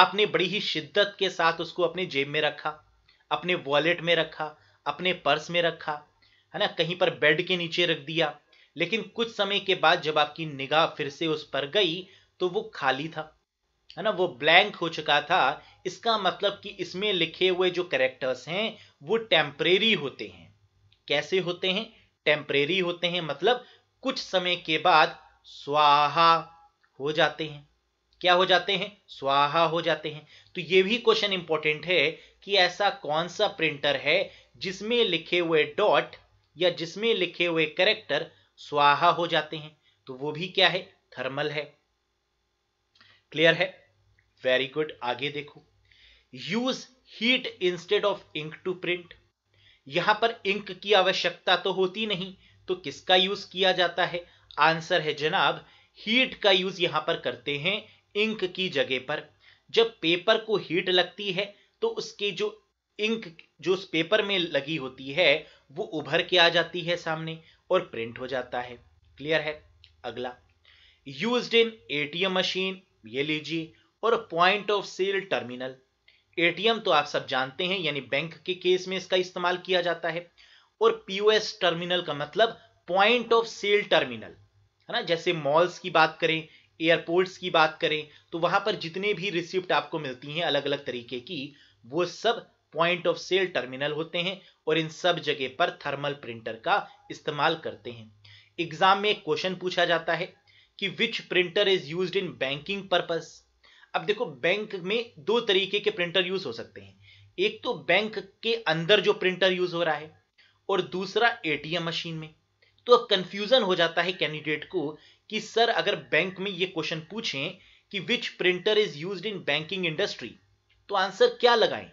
आपने बड़ी ही शिद्दत के साथ उसको अपने जेब में रखा अपने वॉलेट में रखा अपने पर्स में रखा है ना कहीं पर बेड के नीचे रख दिया लेकिन कुछ समय के बाद जब आपकी निगाह फिर से उस पर गई तो वो खाली था है ना वो ब्लैंक हो चुका था इसका मतलब कि इसमें लिखे हुए जो कैरेक्टर्स हैं वो टेम्परेरी होते हैं कैसे होते हैं टेम्परेरी होते हैं मतलब कुछ समय के बाद स्वाहा हो जाते हैं क्या हो जाते हैं स्वाहा हो जाते हैं तो ये भी क्वेश्चन इंपॉर्टेंट है कि ऐसा कौन सा प्रिंटर है जिसमें लिखे हुए डॉट या जिसमें लिखे हुए करेक्टर स्वाहा हो जाते हैं तो वो भी क्या है थर्मल है क्लियर है वेरी गुड आगे देखो use heat instead of ink to print यहां पर इंक की आवश्यकता तो होती नहीं तो किसका यूज किया जाता है आंसर है जनाब हीट का यूज यहां पर करते हैं इंक की जगह पर जब पेपर को हीट लगती है तो उसके जो इंक जो उस पेपर में लगी होती है वो उभर के आ जाती है सामने और प्रिंट हो जाता है क्लियर है अगला यूज इन एटीएम मशीन ये लीजिए और point of sale terminal ATM तो आप सब जानते हैं यानी बैंक के केस में इसका इस्तेमाल किया जाता है और पीओएस टर्मिनल का मतलब पॉइंट ऑफ सेल टर्मिनल है ना जैसे मॉल्स की बात करें एयरपोर्ट्स की बात करें तो वहां पर जितने भी रिसिप्ट आपको मिलती हैं अलग अलग तरीके की वो सब पॉइंट ऑफ सेल टर्मिनल होते हैं और इन सब जगह पर थर्मल प्रिंटर का इस्तेमाल करते हैं एग्जाम में एक क्वेश्चन पूछा जाता है कि which printer is use in banking purpose अब देखो बैंक में दो तरीके के प्रिंटर यूज हो सकते हैं एक तो बैंक के अंदर जो प्रिंटर यूज हो रहा है और दूसरा एटीएम मशीन में तो अब कंफ्यूजन हो जाता है कैंडिडेट को कि सर अगर बैंक में ये क्वेश्चन पूछें कि which printer is use in banking industry तो आंसर क्या लगाएं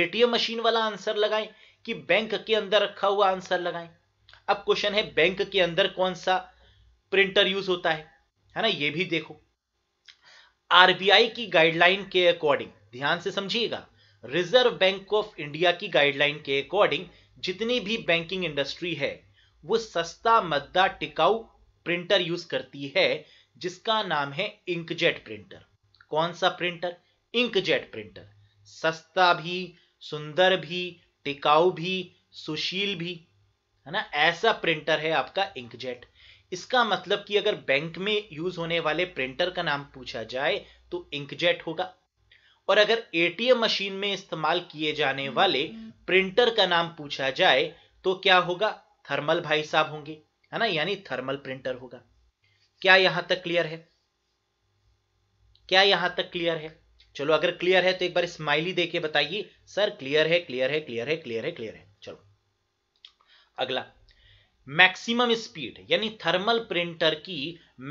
एटीएम मशीन वाला आंसर लगाएं कि बैंक के अंदर रखा हुआ आंसर लगाएं अब क्वेश्चन है बैंक के अंदर कौन सा प्रिंटर यूज होता है है ना ये भी देखो आरबीआई की गाइडलाइन के अकॉर्डिंग ध्यान से समझिएगा रिजर्व बैंक ऑफ इंडिया की गाइडलाइन के अकॉर्डिंग जितनी भी बैंकिंग इंडस्ट्री है वो सस्ता मद्दा टिकाऊ प्रिंटर यूज करती है जिसका नाम है इंकजेट प्रिंटर कौन सा प्रिंटर इंकजेट प्रिंटर सस्ता भी सुंदर भी टिकाऊ भी सुशील भी है ना ऐसा प्रिंटर है आपका इंकजेट इसका मतलब कि अगर बैंक में यूज होने वाले प्रिंटर का नाम पूछा जाए तो इंकजेट होगा और अगर एटीएम मशीन में इस्तेमाल किए जाने वाले प्रिंटर का नाम पूछा जाए तो क्या होगा थर्मल भाई साहब होंगे है ना यानी थर्मल प्रिंटर होगा क्या यहां तक क्लियर है क्या यहां तक क्लियर है चलो अगर क्लियर है तो एक बार स्माइली देके बताइए सर क्लियर है क्लियर है क्लियर है क्लियर है क्लियर है चलो अगला मैक्सिमम स्पीड यानी थर्मल प्रिंटर की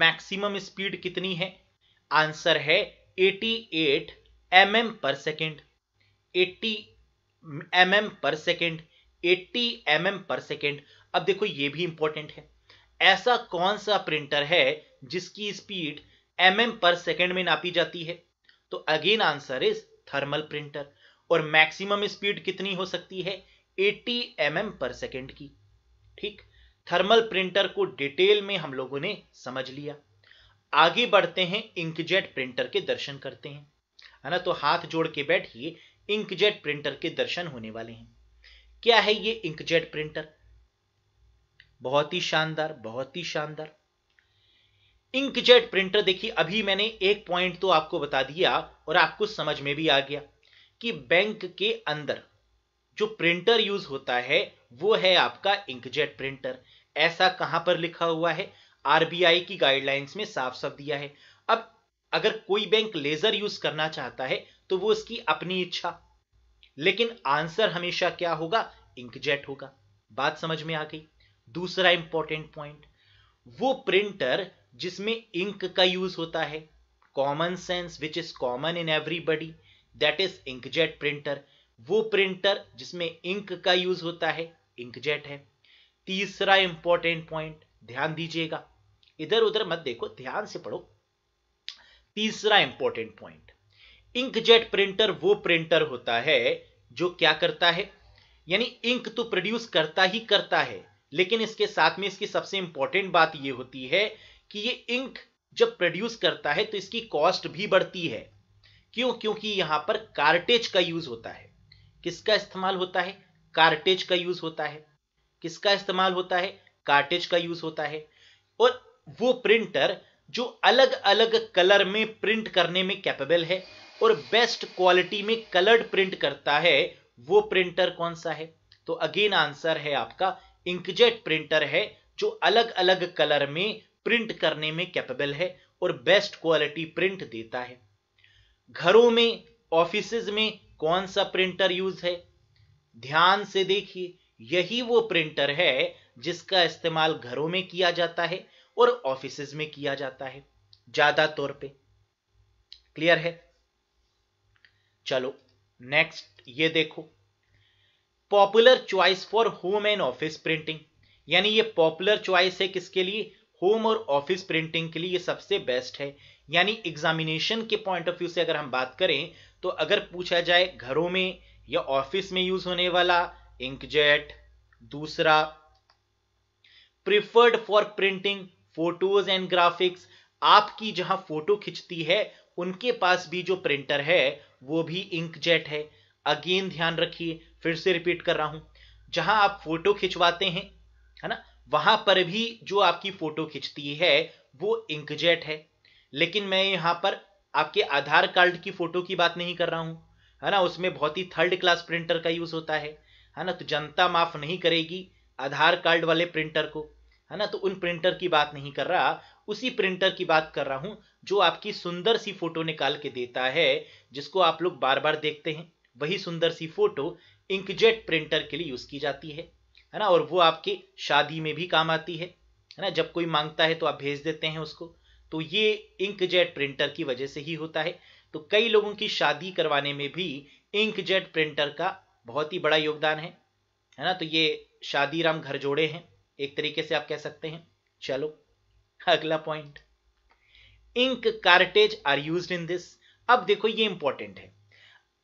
मैक्सिमम स्पीड कितनी है आंसर है 88 eight mm per second 80 mm per second 80 mm per second अब देखो ये भी इंपॉर्टेंट है ऐसा कौन सा प्रिंटर है जिसकी स्पीड mm पर सेकेंड में नापी जाती है तो again answer is thermal printer और मैक्सिमम स्पीड कितनी हो सकती है 80 mm पर सेकेंड की ठीक थर्मल प्रिंटर को डिटेल में हम लोगों ने समझ लिया आगे बढ़ते हैं इंकजेट प्रिंटर के दर्शन करते हैं है ना तो हाथ जोड़ के बैठिए इंकजेट प्रिंटर के दर्शन होने वाले हैं क्या है ये इंकजेट प्रिंटर बहुत ही शानदार बहुत ही शानदार इंकजेट प्रिंटर देखिए अभी मैंने एक पॉइंट तो आपको बता दिया और आपको समझ में भी आ गया कि बैंक के अंदर जो प्रिंटर यूज होता है वो है आपका इंकजेट प्रिंटर ऐसा कहां पर लिखा हुआ है आरबीआई की गाइडलाइंस में साफ साफ दिया है अब अगर कोई बैंक लेजर यूज करना चाहता है तो वो उसकी अपनी इच्छा लेकिन आंसर हमेशा क्या होगा इंकजेट होगा बात समझ में आ गई दूसरा इंपॉर्टेंट पॉइंट वो प्रिंटर जिसमें इंक का यूज होता है common sense which is common in everybody that is inkjet printer वो प्रिंटर जिसमें इंक का यूज होता है इंकजेट है तीसरा इंपॉर्टेंट पॉइंट ध्यान दीजिएगा इधर उधर मत देखो ध्यान से पढ़ो तीसरा इंपॉर्टेंट पॉइंट इंकजेट प्रिंटर वो प्रिंटर होता है जो क्या करता है यानी इंक तो प्रोड्यूस करता ही करता है लेकिन इसके साथ में इसकी सबसे इंपॉर्टेंट बात यह होती है कि ये इंक जब प्रोड्यूस करता है तो इसकी कॉस्ट भी बढ़ती है क्यों क्योंकि यहां पर कार्टेज का यूज होता है किसका इस्तेमाल होता है कार्टेज का यूज होता है किसका इस्तेमाल होता है कार्टेज का यूज होता है और वो प्रिंटर जो अलग अलग कलर में प्रिंट करने में कैपेबल है और बेस्ट क्वालिटी में कलर्ड प्रिंट करता है वो प्रिंटर कौन सा है तो अगेन आंसर है आपका इंकजेट प्रिंटर है जो अलग अलग कलर में प्रिंट करने में कैपेबल है और बेस्ट क्वालिटी प्रिंट देता है घरों में ऑफिस में कौन सा प्रिंटर यूज है ध्यान से देखिए यही वो प्रिंटर है जिसका इस्तेमाल घरों में किया जाता है और ऑफिस में किया जाता है ज्यादा तौर पे क्लियर है चलो नेक्स्ट ये देखो popular choice for home and office printing यानी ये पॉपुलर चॉइस है किसके लिए होम और ऑफिस प्रिंटिंग के लिए ये सबसे बेस्ट है यानी एग्जामिनेशन के पॉइंट ऑफ व्यू से अगर हम बात करें तो अगर पूछा जाए घरों में या ऑफिस में यूज होने वाला इंकजेट दूसरा preferred for printing photos and graphics आपकी जहां फोटो खिंचती है उनके पास भी जो प्रिंटर है वो भी इंकजेट है अगेन ध्यान रखिए फिर से रिपीट कर रहा हूं जहां आप फोटो खिंचवाते हैं है ना वहां पर भी जो आपकी फोटो खिंचती है वो इंकजेट है लेकिन मैं यहां पर आपके आधार कार्ड की फोटो की बात नहीं कर रहा हूं है ना उसमें बहुत ही थर्ड क्लास प्रिंटर का यूज होता है है ना तो जनता माफ नहीं करेगी आधार कार्ड वाले प्रिंटर को है ना तो उन प्रिंटर की बात नहीं कर रहा उसी प्रिंटर की बात कर रहा हूं जो आपकी सुंदर सी फोटो निकाल के देता है जिसको आप लोग बार बार देखते हैं वही सुंदर सी फोटो इंकजेट प्रिंटर के लिए यूज की जाती है है ना और वो आपके शादी में भी काम आती है है ना जब कोई मांगता है तो आप भेज देते हैं उसको तो ये इंकजेट प्रिंटर की वजह से ही होता है तो कई लोगों की शादी करवाने में भी इंकजेट प्रिंटर का बहुत ही बड़ा योगदान है है ना तो ये शादीराम घर जोड़े हैं एक तरीके से आप कह सकते हैं चलो अगला point ink cartridge are use in this अब देखो ये इंपॉर्टेंट है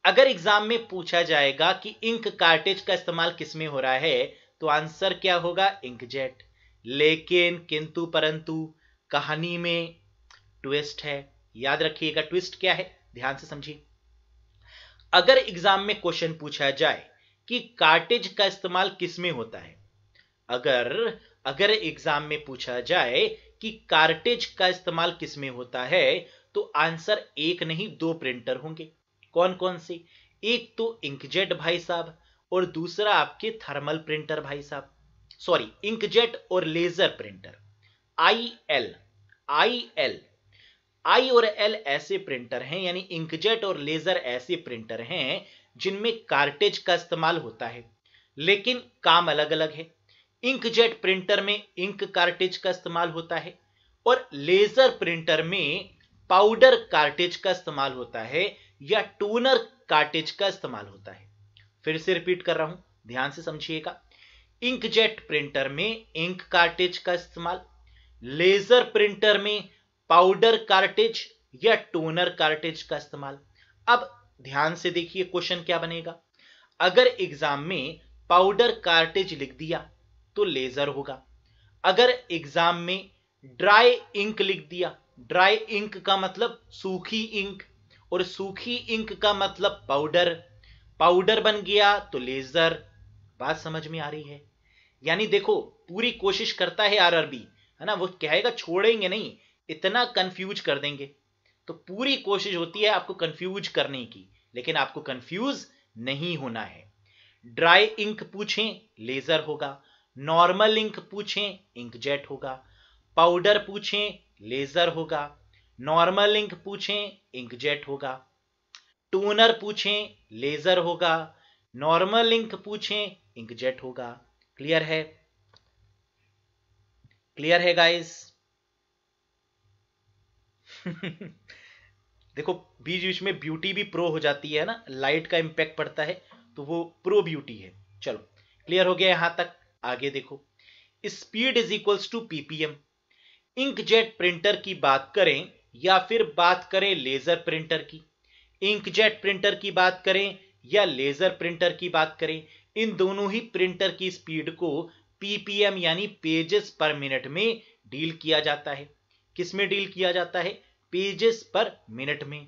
अगर एग्जाम में पूछा जाएगा कि इंक कार्टेज का इस्तेमाल किसमें हो रहा है तो आंसर क्या होगा इंक जेट लेकिन किंतु परंतु कहानी में ट्विस्ट है याद रखिएगा ट्विस्ट क्या है ध्यान से समझिए अगर एग्जाम में क्वेश्चन पूछा जाए कि कार्टेज का इस्तेमाल किस में होता है अगर अगर एग्जाम में पूछा जाए कि कार्टेज का इस्तेमाल किस में होता है तो आंसर एक नहीं दो प्रिंटर होंगे कौन कौन से एक तो इंकजेट भाई साहब और दूसरा आपके थर्मल प्रिंटर भाई साहब सॉरी इंकजेट और laser printer I L I L I और एल ऐसे प्रिंटर हैं यानी इंकजेट और लेजर ऐसे प्रिंटर हैं जिनमें कार्टेज का इस्तेमाल होता है लेकिन काम अलग अलग है इंकजेट प्रिंटर में इंक कार्टेज का इस्तेमाल होता है और लेजर प्रिंटर में पाउडर कार्टेज का इस्तेमाल होता है या टोनर कार्टेज का इस्तेमाल होता है फिर से रिपीट कर रहा हूं ध्यान से समझिएगा इंकजेट प्रिंटर में इंक कार्टेज का इस्तेमाल लेजर प्रिंटर में पाउडर कार्टेज या टोनर कार्टेज का इस्तेमाल अब ध्यान से देखिए क्वेश्चन क्या बनेगा अगर एग्जाम में पाउडर कार्टेज लिख दिया तो लेजर होगा अगर एग्जाम में ड्राई इंक लिख दिया ड्राई इंक का मतलब सूखी इंक और सूखी इंक का मतलब पाउडर पाउडर बन गया तो लेजर बात समझ में आ रही है यानी देखो पूरी कोशिश करता है आरआरबी है ना वो कहेगा छोड़ेंगे नहीं इतना कंफ्यूज कर देंगे तो पूरी कोशिश होती है आपको कंफ्यूज करने की लेकिन आपको कंफ्यूज नहीं होना है ड्राई इंक पूछें लेजर होगा नॉर्मल इंक पूछें इंकजेट होगा पाउडर पूछें लेजर होगा नॉर्मल इंक पूछें इंकजेट होगा टोनर पूछें लेजर होगा नॉर्मल इंक पूछें इंकजेट होगा क्लियर है क्लियर है गाइस देखो बीच बीच में ब्यूटी भी प्रो हो जाती है ना लाइट का इम्पैक्ट पड़ता है तो वो प्रो ब्यूटी है चलो क्लियर हो गया यहां तक आगे देखो speed is equals to PPM inkjet printer की बात करें या फिर बात करें लेजर प्रिंटर की इंकजेट प्रिंटर की बात करें या लेजर प्रिंटर की बात करें इन दोनों ही प्रिंटर की स्पीड को पीपीएम यानी पेजेस पर मिनट में डील किया जाता है किसमें डील किया जाता है पेजेस पर मिनट में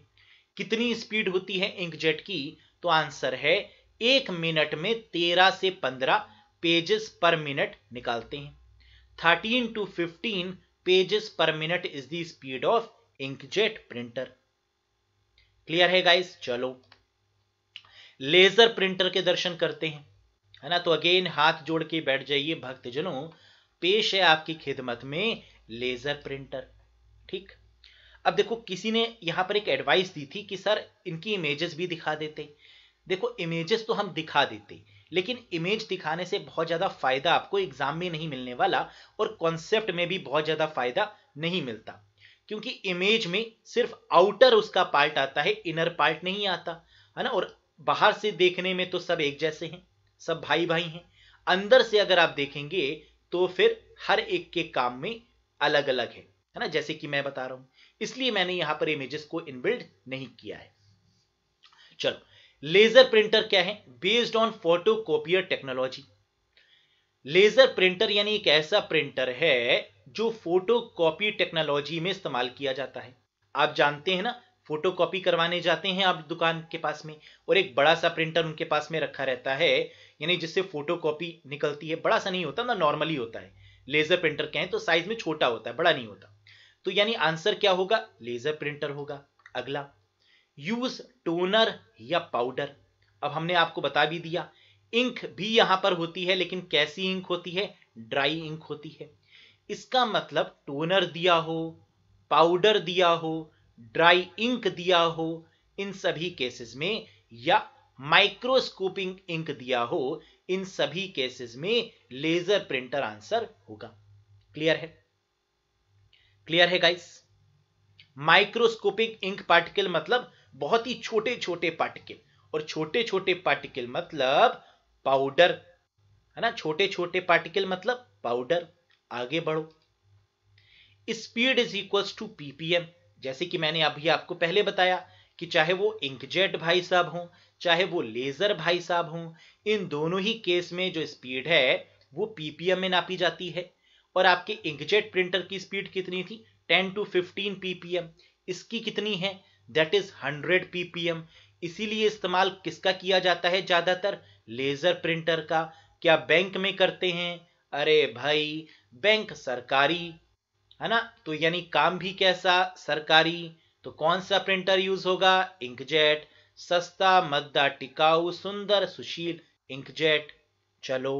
कितनी स्पीड होती है इंकजेट की तो आंसर है एक मिनट में तेरह से पंद्रह पेजेस पर मिनट निकालते हैं thirteen to fifteen pages per minute is the speed of inkjet printer clear है गाइस चलो लेजर प्रिंटर के दर्शन करते हैं है ना तो अगेन हाथ जोड़ के बैठ जाइए भक्तजनों पेश है आपकी खिदमत में लेजर प्रिंटर ठीक अब देखो किसी ने यहाँ पर एक एडवाइस दी थी कि सर इनकी इमेजेस भी दिखा देते देखो इमेजेस तो हम दिखा देते लेकिन इमेज दिखाने से बहुत ज़्यादा फायदा आपको एग्जाम में नहीं मिलने वाला और कॉन्सेप्ट में भी बहुत ज़्यादा फायदा नहीं मिलता क्योंकि इमेज में सिर्फ आउटर उसका पार्ट आता है इनर पार्ट नहीं आता है ना और बाहर से देखने में तो सब एक जैसे हैं सब भाई भाई हैं अंदर से अगर आप देखेंगे तो फिर हर एक के काम में अलग अलग है है ना जैसे कि मैं बता रहा हूं इसलिए मैंने यहां पर इमेजेस को इनबिल्ड नहीं किया है चलो लेजर प्रिंटर क्या है based on photocopier technology laser printer यानी एक ऐसा प्रिंटर है जो फोटोकॉपी टेक्नोलॉजी में इस्तेमाल किया जाता है आप जानते हैं ना फोटोकॉपी करवाने जाते हैं आप दुकान के पास में और एक बड़ा सा प्रिंटर उनके पास में रखा रहता है यानी जिससे फोटोकॉपी निकलती है बड़ा सा नहीं होता ना मतलब नॉर्मली होता है लेजर प्रिंटर कहें तो साइज में छोटा होता है बड़ा नहीं होता तो यानी आंसर क्या होगा लेजर प्रिंटर होगा अगला यूज टोनर या पाउडर अब हमने आपको बता भी दिया इंक भी यहां पर होती है लेकिन कैसी इंक होती है ड्राई इंक होती है इसका मतलब टोनर दिया हो पाउडर दिया हो ड्राई इंक दिया हो इन सभी केसेस में या माइक्रोस्कोपिंग इंक दिया हो इन सभी केसेस में लेजर प्रिंटर आंसर होगा क्लियर है क्लियर है गाइस माइक्रोस्कोपिक इंक पार्टिकल मतलब बहुत ही छोटे छोटे पार्टिकल और छोटे छोटे पार्टिकल मतलब पाउडर है ना छोटे छोटे पार्टिकल मतलब पाउडर आगे बढ़ो speed is equal to PPM जैसे कि मैंने अभी आपको पहले बताया कि चाहे वो इंकजेट भाई साहब हो चाहे वो लेजर भाई साहब हो इन दोनों ही केस में जो स्पीड है वो पीपीएम में नापी जाती है और आपके इंकजेट प्रिंटर की स्पीड कितनी थी 10 टू 15 पीपीएम इसकी कितनी है दैट इज 100 पीपीएम इसीलिए इस्तेमाल किसका किया जाता है ज्यादातर लेजर प्रिंटर का क्या बैंक में करते हैं अरे भाई बैंक सरकारी है ना तो यानी काम भी कैसा सरकारी तो कौन सा प्रिंटर यूज होगा इंकजेट सस्ता मद्दा टिकाऊ सुंदर सुशील इंकजेट चलो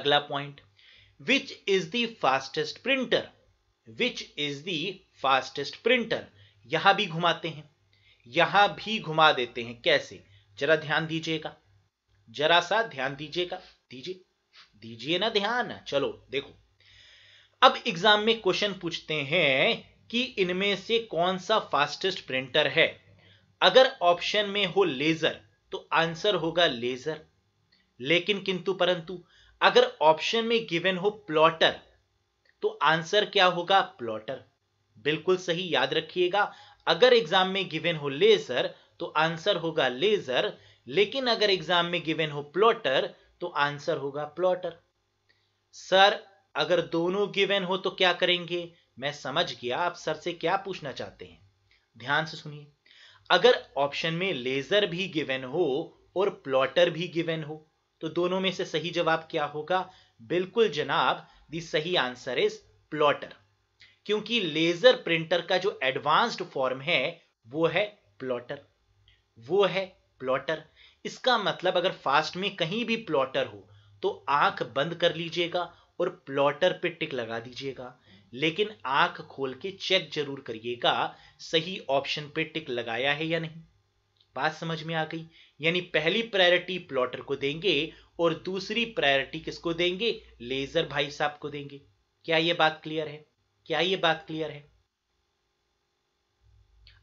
अगला point which is the fastest printer which is the fastest printer यहां भी घुमाते हैं यहां भी घुमा देते हैं कैसे जरा ध्यान दीजिएगा जरा सा ध्यान दीजिएगा दीजिए दीजिए ना ध्यान चलो देखो अब एग्जाम में क्वेश्चन पूछते हैं कि इनमें से कौन सा फास्टेस्ट प्रिंटर है अगर ऑप्शन में हो लेजर तो आंसर होगा लेजर लेकिन किंतु परंतु अगर ऑप्शन में गिवन हो प्लॉटर तो आंसर क्या होगा प्लॉटर बिल्कुल सही याद रखिएगा अगर एग्जाम में गिवन हो लेजर तो आंसर होगा लेजर लेकिन अगर एग्जाम में गिवन हो प्लॉटर तो आंसर होगा प्लॉटर सर अगर दोनों गिवन हो तो क्या करेंगे मैं समझ गया आप सर से क्या पूछना चाहते हैं ध्यान से सुनिए अगर ऑप्शन में लेजर भी गिवन हो और प्लॉटर भी गिवन हो तो दोनों में से सही जवाब क्या होगा बिल्कुल जनाब दी सही आंसर इज प्लॉटर क्योंकि लेजर प्रिंटर का जो एडवांस्ड फॉर्म है वो है प्लॉटर वो है प्लॉटर इसका मतलब अगर फास्ट में कहीं भी प्लॉटर हो तो आंख बंद कर लीजिएगा और प्लॉटर पे टिक लगा दीजिएगा लेकिन आंख खोल के चेक जरूर करिएगा सही ऑप्शन पे टिक लगाया है या नहीं बात समझ में आ गई यानी पहली प्रायोरिटी प्लॉटर को देंगे और दूसरी प्रायोरिटी किसको देंगे लेजर भाई साहब को देंगे क्या यह बात क्लियर है क्या यह बात क्लियर है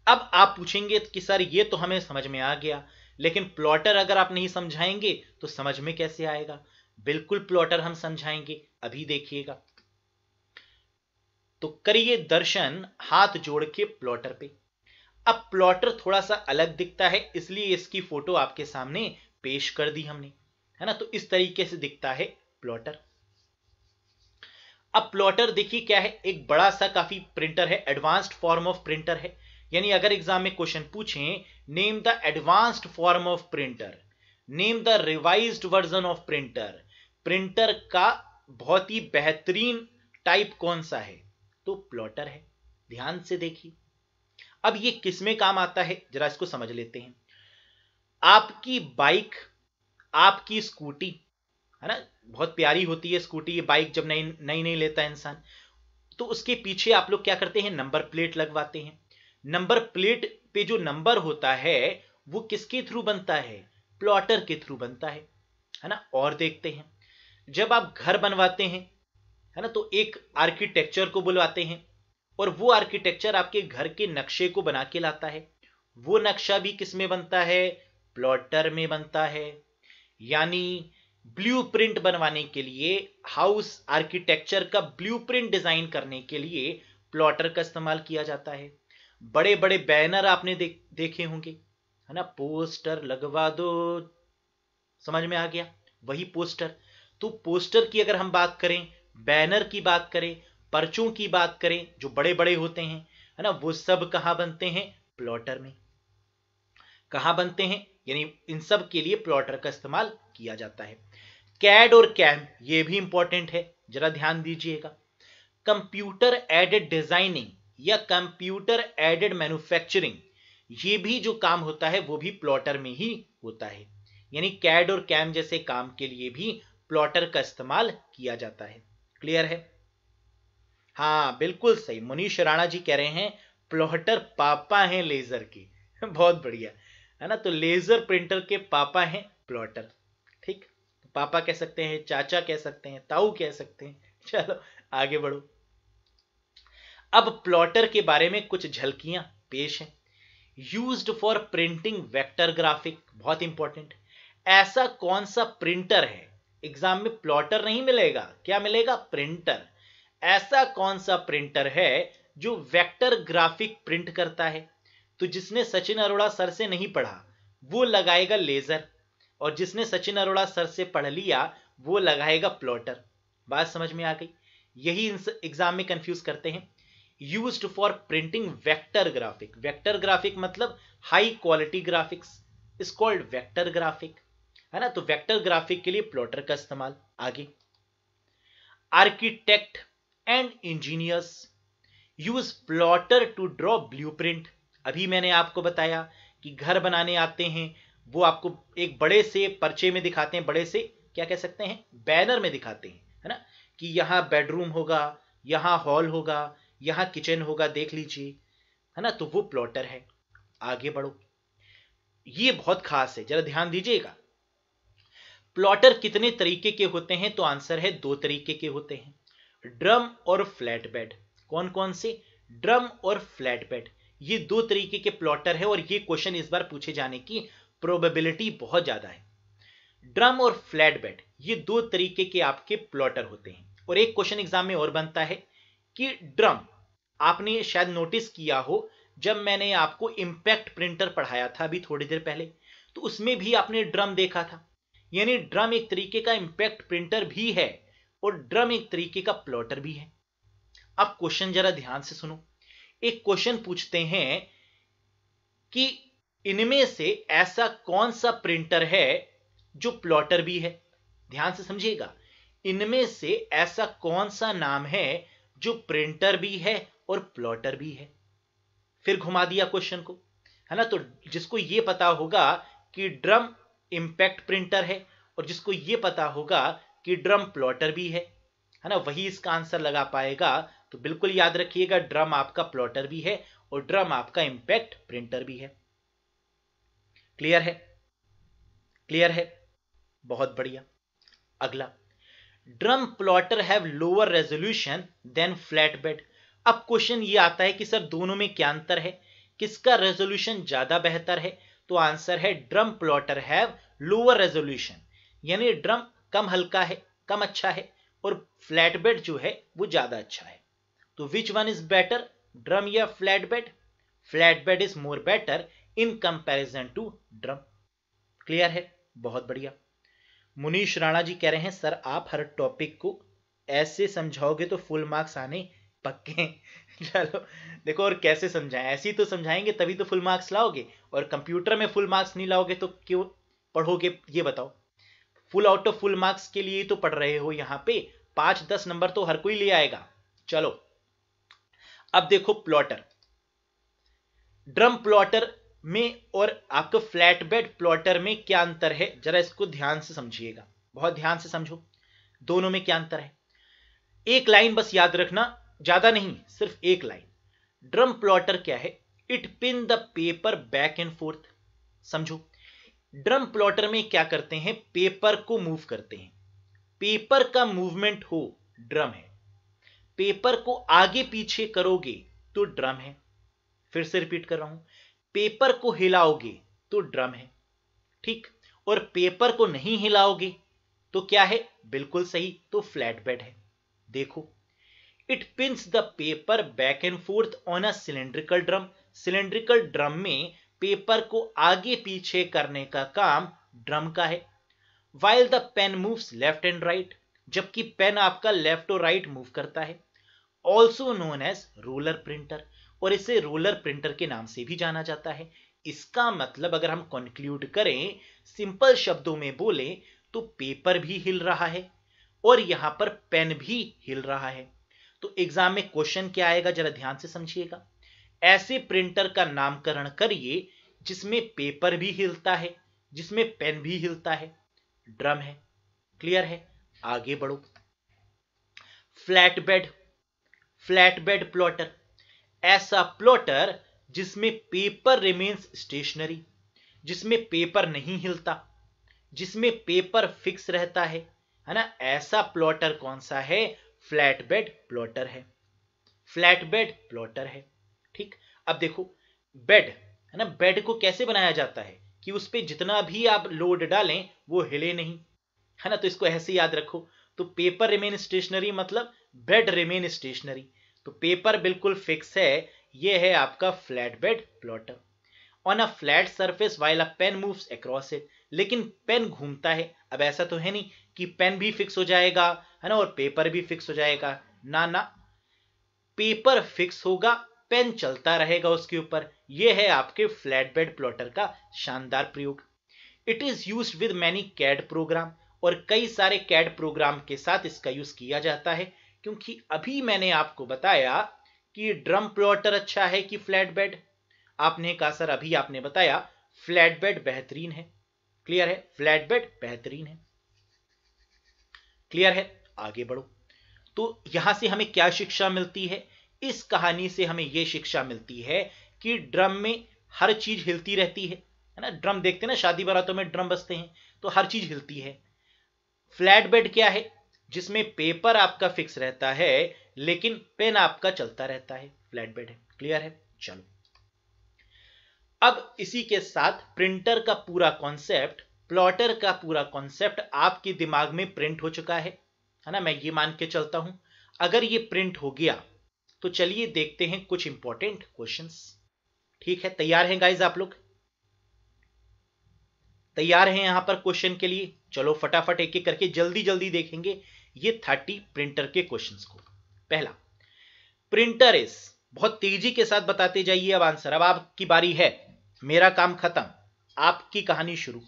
अब आप पूछेंगे कि सर यह तो हमें समझ में आ गया लेकिन प्लॉटर अगर आप नहीं समझाएंगे तो समझ में कैसे आएगा बिल्कुल प्लॉटर हम समझाएंगे अभी देखिएगा तो करिए दर्शन हाथ जोड़ के प्लॉटर पे अब प्लॉटर थोड़ा सा अलग दिखता है इसलिए इसकी फोटो आपके सामने पेश कर दी हमने है ना तो इस तरीके से दिखता है प्लॉटर अब प्लॉटर देखिए क्या है एक बड़ा सा काफी प्रिंटर है एडवांस्ड फॉर्म ऑफ प्रिंटर है यानी अगर एग्जाम में क्वेश्चन पूछे name the advanced form of printer name the revised version of printer printer का बहुत ही बेहतरीन टाइप कौन सा है तो प्लॉटर है ध्यान से देखिए अब ये किस में काम आता है जरा इसको समझ लेते हैं आपकी बाइक आपकी स्कूटी है ना बहुत प्यारी होती है स्कूटी ये बाइक जब नई नई नहीं लेता इंसान तो उसके पीछे आप लोग क्या करते हैं नंबर प्लेट लगवाते हैं नंबर प्लेट पे जो नंबर होता है वो किसके थ्रू बनता है प्लॉटर के थ्रू बनता है है ना और देखते हैं जब आप घर बनवाते हैं है ना तो एक आर्किटेक्चर को बुलवाते हैं और वो आर्किटेक्चर आपके घर के नक्शे को बना के लाता है वो नक्शा भी किस में बनता है प्लॉटर में बनता है यानी ब्लूप्रिंट बनवाने के लिए हाउस आर्किटेक्चर का ब्लूप्रिंट डिजाइन करने के लिए प्लॉटर का इस्तेमाल किया जाता है बड़े बड़े बैनर आपने दे, देखे होंगे है ना पोस्टर लगवा दो समझ में आ गया वही पोस्टर तो पोस्टर की अगर हम बात करें बैनर की बात करें पर्चों की बात करें जो बड़े बड़े होते हैं है ना वो सब कहा बनते हैं प्लॉटर में कहा बनते हैं यानी इन सब के लिए प्लॉटर का इस्तेमाल किया जाता है कैड और कैम ये भी इंपॉर्टेंट है जरा ध्यान दीजिएगा कंप्यूटर एडेड डिजाइनिंग या कंप्यूटर एडेड मैन्युफैक्चरिंग ये भी जो काम होता है वो भी प्लॉटर में ही होता है यानी कैड और कैम जैसे काम के लिए भी प्लॉटर का इस्तेमाल किया जाता है क्लियर है हाँ बिल्कुल सही मुनीष राणा जी कह रहे हैं प्लॉटर पापा हैं लेजर के बहुत बढ़िया है ना तो लेजर प्रिंटर के पापा हैं प्लॉटर ठीक पापा कह सकते हैं चाचा कह सकते हैं ताऊ कह सकते हैं चलो आगे बढ़ो अब प्लॉटर के बारे में कुछ झलकियां पेश हैं used for printing vector graphic बहुत इंपॉर्टेंट ऐसा कौन सा प्रिंटर है एग्जाम में प्लॉटर नहीं मिलेगा क्या मिलेगा प्रिंटर ऐसा कौन सा प्रिंटर है जो वेक्टर ग्राफिक प्रिंट करता है तो जिसने सचिन अरोड़ा सर से नहीं पढ़ा वो लगाएगा लेजर और जिसने सचिन अरोड़ा सर से पढ़ लिया वो लगाएगा प्लॉटर बात समझ में आ गई यही एग्जाम में कंफ्यूज करते हैं use for printing vector graphic vector graphic मतलब high quality graphics is called vector graphic है ना तो वेक्टर ग्राफिक के लिए प्लॉटर का इस्तेमाल आगे architect and engineers use plotter to draw print अभी मैंने आपको बताया कि घर बनाने आते हैं वो आपको एक बड़े से पर्चे में दिखाते हैं बड़े से क्या कह सकते हैं बैनर में दिखाते हैं है ना कि यहाँ बेडरूम होगा यहाँ हॉल होगा यहाँ किचन होगा देख लीजिए है ना तो वो प्लॉटर है आगे बढ़ो ये बहुत खास है जरा ध्यान दीजिएगा प्लॉटर कितने तरीके के होते हैं तो आंसर है दो तरीके के होते हैं ड्रम और फ्लैट बेड कौन कौन से ड्रम और फ्लैट बेड ये दो तरीके के प्लॉटर है और ये क्वेश्चन इस बार पूछे जाने की प्रोबेबिलिटी बहुत ज्यादा है ड्रम और फ्लैट बेड ये दो तरीके के आपके प्लॉटर होते हैं और एक क्वेश्चन एग्जाम में और बनता है कि ड्रम आपने शायद नोटिस किया हो जब मैंने आपको इंपैक्ट प्रिंटर पढ़ाया था अभी थोड़ी देर पहले तो उसमें भी आपने ड्रम देखा था यानी ड्रम एक तरीके का इंपैक्ट प्रिंटर भी है और ड्रम एक तरीके का प्लॉटर भी है अब क्वेश्चन जरा ध्यान से सुनो एक क्वेश्चन पूछते हैं कि इनमें से ऐसा कौन सा प्रिंटर है जो प्लॉटर भी है ध्यान से समझिएगा इनमें से ऐसा कौन सा नाम है जो प्रिंटर भी है और प्लॉटर भी है फिर घुमा दिया क्वेश्चन को है ना तो जिसको यह पता होगा कि ड्रम इंपैक्ट प्रिंटर है और जिसको यह पता होगा कि ड्रम प्लॉटर भी है है ना वही इसका आंसर लगा पाएगा तो बिल्कुल याद रखिएगा ड्रम आपका प्लॉटर भी है और ड्रम आपका इंपैक्ट प्रिंटर भी है क्लियर है क्लियर है बहुत बढ़िया अगला drum plotter have lower resolution than flat bed अब क्वेश्चन ये आता है कि सर दोनों में क्या अंतर है किसका रेजोल्यूशन ज्यादा बेहतर है तो आंसर है drum plotter have lower resolution यानी ड्रम कम हल्का है कम अच्छा है और फ्लैट बेड जो है वो ज्यादा अच्छा है तो which one is better drum या flat bed flat bed is more better in comparison to drum clear है बहुत बढ़िया मुनीश राणा जी कह रहे हैं सर आप हर टॉपिक को ऐसे समझाओगे तो फुल मार्क्स आने पक्के चलो देखो और कैसे समझाएं ऐसे ही तो समझाएंगे तभी तो फुल मार्क्स लाओगे और कंप्यूटर में फुल मार्क्स नहीं लाओगे तो क्यों पढ़ोगे ये बताओ full out of full marks के लिए तो पढ़ रहे हो यहां पे पांच दस नंबर तो हर कोई ले आएगा चलो अब देखो प्लॉटर ड्रम प्लॉटर में और आपका फ्लैट बेड प्लॉटर में क्या अंतर है जरा इसको ध्यान से समझिएगा बहुत ध्यान से समझो दोनों में क्या अंतर है एक लाइन बस याद रखना ज्यादा नहीं सिर्फ एक लाइन ड्रम प्लॉटर क्या है it pin the paper back and forth समझो ड्रम प्लॉटर में क्या करते हैं पेपर को मूव करते हैं पेपर का मूवमेंट हो ड्रम है पेपर को आगे पीछे करोगे तो ड्रम है फिर से रिपीट कर रहा हूं पेपर को हिलाओगे तो ड्रम है ठीक और पेपर को नहीं हिलाओगे तो क्या है बिल्कुल सही तो फ्लैट बेड है देखो it pins the paper back and forth on a cylindrical drum cylindrical drum में पेपर को आगे पीछे करने का काम ड्रम का है while the pen move left and right जबकि पेन आपका लेफ्ट और राइट मूव करता है also known as roller printer और इसे रोलर प्रिंटर के नाम से भी जाना जाता है इसका मतलब अगर हम कंक्लूड करें सिंपल शब्दों में बोले तो पेपर भी हिल रहा है और यहां पर पेन भी हिल रहा है तो एग्जाम में क्वेश्चन क्या आएगा जरा ध्यान से समझिएगा ऐसे प्रिंटर का नामकरण करिए जिसमें पेपर भी हिलता है जिसमें पेन भी हिलता है ड्रम है क्लियर है आगे बढ़ो flat bed flat bed plotter ऐसा प्लॉटर जिसमें पेपर रिमेन्स स्टेशनरी जिसमें पेपर नहीं हिलता जिसमें पेपर फिक्स रहता है है ना ऐसा प्लॉटर कौन सा है फ्लैट बेड प्लॉटर है फ्लैट बेड प्लॉटर है ठीक अब देखो बेड है ना बेड को कैसे बनाया जाता है कि उस पर जितना भी आप लोड डालें वो हिले नहीं है ना तो इसको ऐसे याद रखो तो पेपर रिमेन स्टेशनरी मतलब बेड रिमेन स्टेशनरी तो पेपर बिल्कुल फिक्स है ये है आपका flat bed plotter on a flat surface while a pen moves across it लेकिन पेन घूमता है अब ऐसा तो है नहीं कि पेन भी फिक्स हो जाएगा है ना और पेपर भी फिक्स हो जाएगा ना ना पेपर फिक्स होगा पेन चलता रहेगा उसके ऊपर यह है आपके फ्लैट बेड प्लॉटर का शानदार प्रयोग it is use with many CAD program और कई सारे कैड प्रोग्राम के साथ इसका यूज किया जाता है क्योंकि अभी मैंने आपको बताया कि ड्रम प्लॉटर अच्छा है कि फ्लैट बेड आपने कहा सर अभी आपने बताया फ्लैट बेड बेहतरीन है क्लियर है फ्लैट बेड बेहतरीन है क्लियर है आगे बढ़ो तो यहां से हमें क्या शिक्षा मिलती है इस कहानी से हमें यह शिक्षा मिलती है कि ड्रम में हर चीज हिलती रहती है है ना ड्रम देखते हैं ना शादी बारातों में ड्रम बसते हैं तो हर चीज हिलती है फ्लैट बेड क्या है जिसमें पेपर आपका फिक्स रहता है लेकिन पेन आपका चलता रहता है फ्लैट बेड है क्लियर है चलो अब इसी के साथ प्रिंटर का पूरा कॉन्सेप्ट प्लॉटर का पूरा कॉन्सेप्ट आपके दिमाग में प्रिंट हो चुका है है ना मैं ये मान के चलता हूं अगर ये प्रिंट हो गया तो चलिए देखते हैं कुछ इंपॉर्टेंट क्वेश्चन ठीक है तैयार हैं गाइज आप लोग तैयार हैं यहां पर क्वेश्चन के लिए चलो फटाफट एक एक करके जल्दी जल्दी देखेंगे ये थर्टी प्रिंटर के क्वेश्चंस को पहला प्रिंटर इज बहुत तेजी के साथ बताते जाइए अब आंसर अब आपकी बारी है मेरा काम खत्म आपकी कहानी शुरू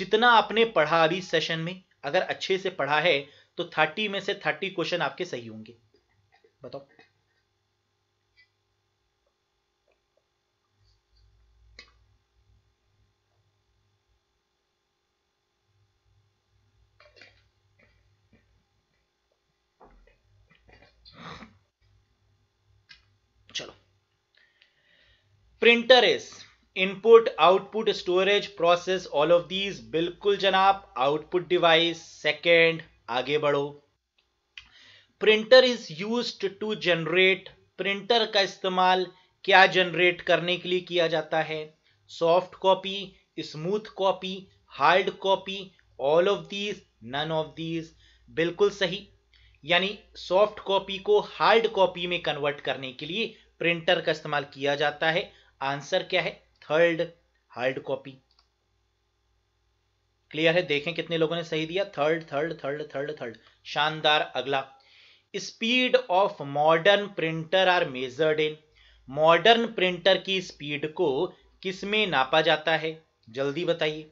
जितना आपने पढ़ा अभी सेशन में अगर अच्छे से पढ़ा है तो थर्टी में से थर्टी क्वेश्चन आपके सही होंगे बताओ printer is input output storage process all of these बिल्कुल जनाब आउटपुट डिवाइस सेकेंड आगे बढ़ो printer is use to generate printer का इस्तेमाल क्या जनरेट करने के लिए किया जाता है soft copy smooth copy hard copy all of these none of these बिल्कुल सही यानी सॉफ्ट कॉपी को हार्ड कॉपी में कन्वर्ट करने के लिए प्रिंटर का इस्तेमाल किया जाता है आंसर क्या है थर्ड हार्ड कॉपी क्लियर है देखें कितने लोगों ने सही दिया third third third third third शानदार अगला speed of modern printer are measured in modern printer की स्पीड को किसमें नापा जाता है जल्दी बताइए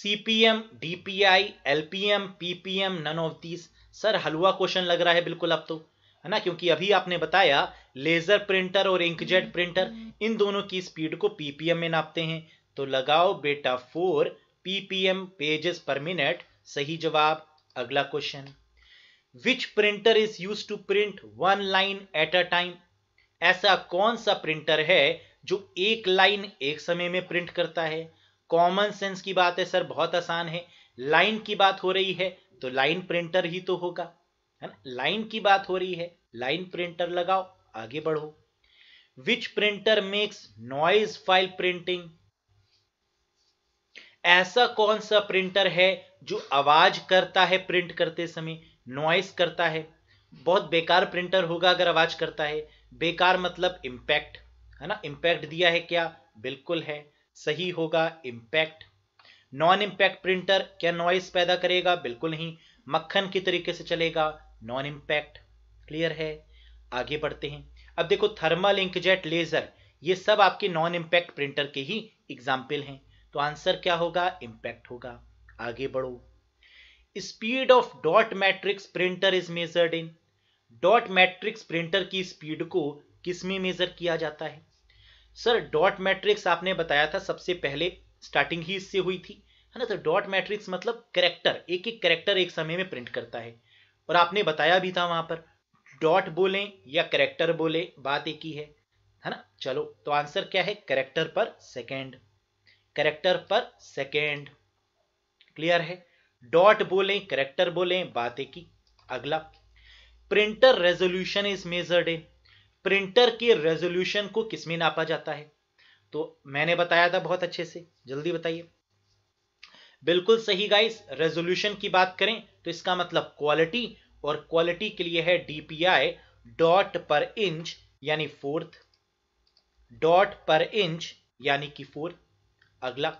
CPM DPI LPM PPM none of these sir हलवा क्वेश्चन लग रहा है बिल्कुल अब तो है ना क्योंकि अभी आपने बताया लेजर प्रिंटर और इंकजेट प्रिंटर इन दोनों की स्पीड को पीपीएम में नापते हैं तो लगाओ बेटा four PPM pages per minute सही जवाब अगला question which printer is use to print one line at a time ऐसा कौन सा प्रिंटर है जो एक लाइन एक समय में प्रिंट करता है कॉमन सेंस की बात है सर बहुत आसान है लाइन की बात हो रही है तो लाइन प्रिंटर ही तो होगा है ना लाइन की बात हो रही है लाइन प्रिंटर लगाओ आगे बढ़ो which printer makes noise while printing ऐसा कौन सा प्रिंटर है जो आवाज करता है प्रिंट करते समय नॉइस करता है बहुत बेकार प्रिंटर होगा अगर आवाज करता है बेकार मतलब इम्पैक्ट है ना इंपैक्ट दिया है क्या बिल्कुल है सही होगा इम्पैक्ट नॉन इंपैक्ट प्रिंटर क्या नॉइस पैदा करेगा बिल्कुल नहीं मक्खन की तरीके से चलेगा नॉन इम्पैक्ट क्लियर है आगे बढ़ते हैं अब देखो थर्मल इंकजेट लेजर ये सब आपके नॉन इम्पैक्ट प्रिंटर के ही एग्जाम्पल हैं तो आंसर क्या होगा इम्पैक्ट होगा आगे बढ़ो speed of dot matrix printer is measured in dot matrix printer की स्पीड को किस में मेजर किया जाता है सर डॉट मैट्रिक्स आपने बताया था सबसे पहले स्टार्टिंग ही इससे हुई थी है ना तो डॉट मैट्रिक्स मतलब करेक्टर एक एक करेक्टर एक समय में प्रिंट करता है और आपने बताया भी था वहां पर डॉट बोले या करेक्टर बोले बात एक ही है है ना चलो तो आंसर क्या है character per second character per second clear है डॉट बोले करेक्टर बोले बात एक ही अगला printer resolution is measured in printer के रेजोल्यूशन को किसमें नापा जाता है तो मैंने बताया था बहुत अच्छे से जल्दी बताइए बिल्कुल सही गाइस रेजोल्यूशन की बात करें तो इसका मतलब क्वालिटी और क्वालिटी के लिए है डीपीआई डॉट पर इंच यानी फोर्थ डॉट पर इंच यानी कि फोर्थ अगला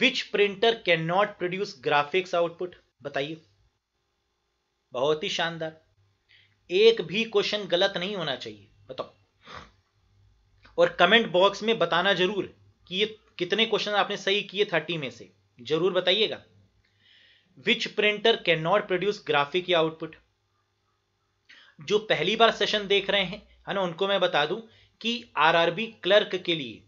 which printer cannot produce graphics output बताइए बहुत ही शानदार एक भी क्वेश्चन गलत नहीं होना चाहिए बताओ और कमेंट बॉक्स में बताना जरूर कि ये कितने क्वेश्चन आपने सही किए थर्टी में से जरूर बताइएगा which printer cannot produce graphic या आउटपुट जो पहली बार सेशन देख रहे हैं है ना उनको मैं बता दूं कि आरआरबी क्लर्क के लिए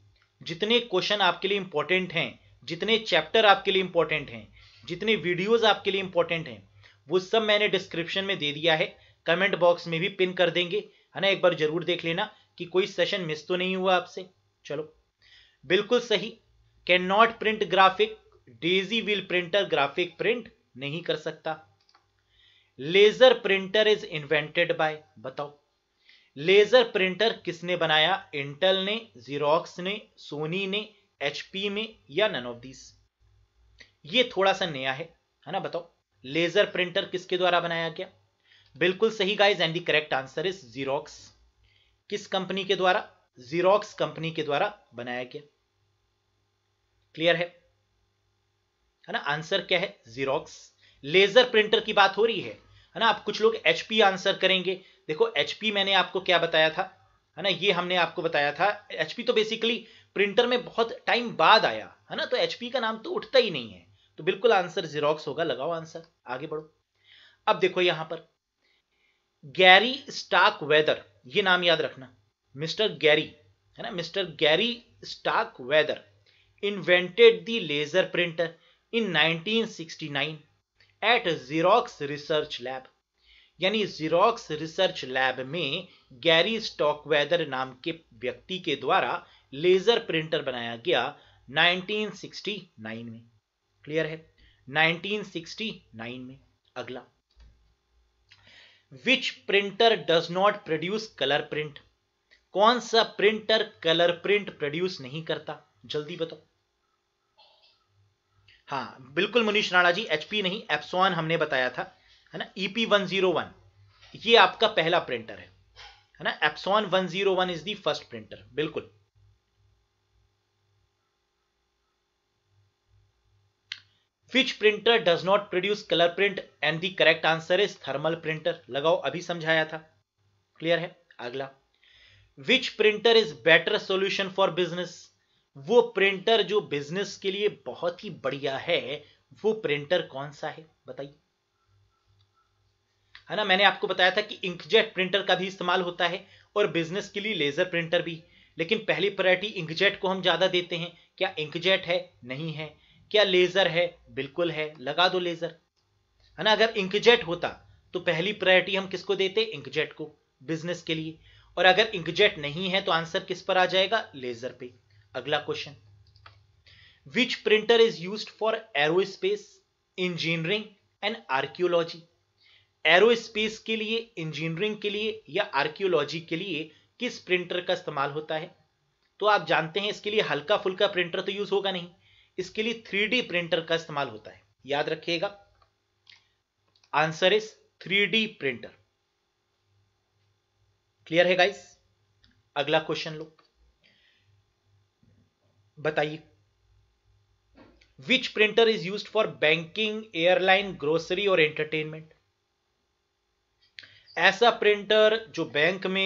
जितने क्वेश्चन आपके लिए इंपॉर्टेंट हैं जितने चैप्टर आपके लिए इंपॉर्टेंट हैं जितने वीडियोस आपके लिए इंपॉर्टेंट हैं वो सब मैंने डिस्क्रिप्शन में दे दिया है कमेंट बॉक्स में भी पिन कर देंगे है ना एक बार जरूर देख लेना कि कोई सेशन मिस तो नहीं हुआ आपसे चलो बिल्कुल सही can not print graphic daisy wheel printer graphic print नहीं कर सकता laser printer is invented by बताओ लेजर प्रिंटर किसने बनाया इंटेल ने जीरोक्स ने सोनी ने एचपी में या नन ऑफ दीस ये थोड़ा सा नया है है ना बताओ लेजर प्रिंटर किसके द्वारा बनाया गया बिल्कुल सही guys and the correct answer is Xerox किस कंपनी के द्वारा जीरोक्स कंपनी के द्वारा बनाया गया क्लियर है है ना आंसर क्या है जीरोक्स लेजर प्रिंटर की बात हो रही है है ना आप कुछ लोग एचपी आंसर करेंगे देखो एचपी मैंने आपको क्या बताया था है ना ये हमने आपको बताया था एचपी तो बेसिकली प्रिंटर में बहुत टाइम बाद आया है ना तो एचपी का नाम तो उठता ही नहीं है तो बिल्कुल आंसर जीरोक्स होगा लगाओ आंसर आगे बढ़ो अब देखो यहां पर गैरी स्टाक वेदर ये नाम याद रखना मिस्टर गैरी है ना mister Gary Starkweather invented the laser printer in 1969 at Xerox Research Lab. यानी जीरोक्स रिसर्च लैब में गैरी स्टॉकवेदर नाम के व्यक्ति के द्वारा लेजर प्रिंटर बनाया गया 1969 में क्लियर है 1969 में अगला which printer does not produce colour print कौन सा प्रिंटर कलर प्रिंट प्रोड्यूस नहीं करता जल्दी बताओ हाँ बिल्कुल मुनीष राणा जी एचपी नहीं एप्सॉन हमने बताया था है ना ईपी वन जीरो वन ये आपका पहला प्रिंटर है है ना Epson one zero one is the first printer बिल्कुल which printer does not produce colour print and the correct answer is thermal printer लगाओ अभी समझाया था क्लियर है अगला which printer is better solution for business वो प्रिंटर जो business के लिए बहुत ही बढ़िया है वो प्रिंटर कौन सा है बताइए है ना मैंने आपको बताया था कि इंकजेट प्रिंटर का भी इस्तेमाल होता है और बिजनेस के लिए लेजर प्रिंटर भी लेकिन पहली प्रायोरिटी इंकजेट को हम ज्यादा देते हैं क्या इंकजेट है नहीं है क्या लेजर है बिल्कुल है लगा दो लेजर है ना अगर इंकजेट होता तो पहली प्रायोरिटी हम किसको देते इंकजेट को बिजनेस के लिए और अगर इंकजेट नहीं है तो आंसर किस पर आ जाएगा लेजर पे अगला question which printer is use for aerospace engineering and archaeology aerospace के लिए इंजीनियरिंग के लिए या आर्कियोलॉजी के लिए किस प्रिंटर का इस्तेमाल होता है तो आप जानते हैं इसके लिए हल्का फुल्का प्रिंटर तो यूज होगा नहीं इसके लिए थ्री प्रिंटर का इस्तेमाल होता है याद रखिएगा answer is three printer clear है गाइस अगला क्वेश्चन लो बताइए which printer is use for banking airline grocery और एंटरटेनमेंट ऐसा प्रिंटर जो बैंक में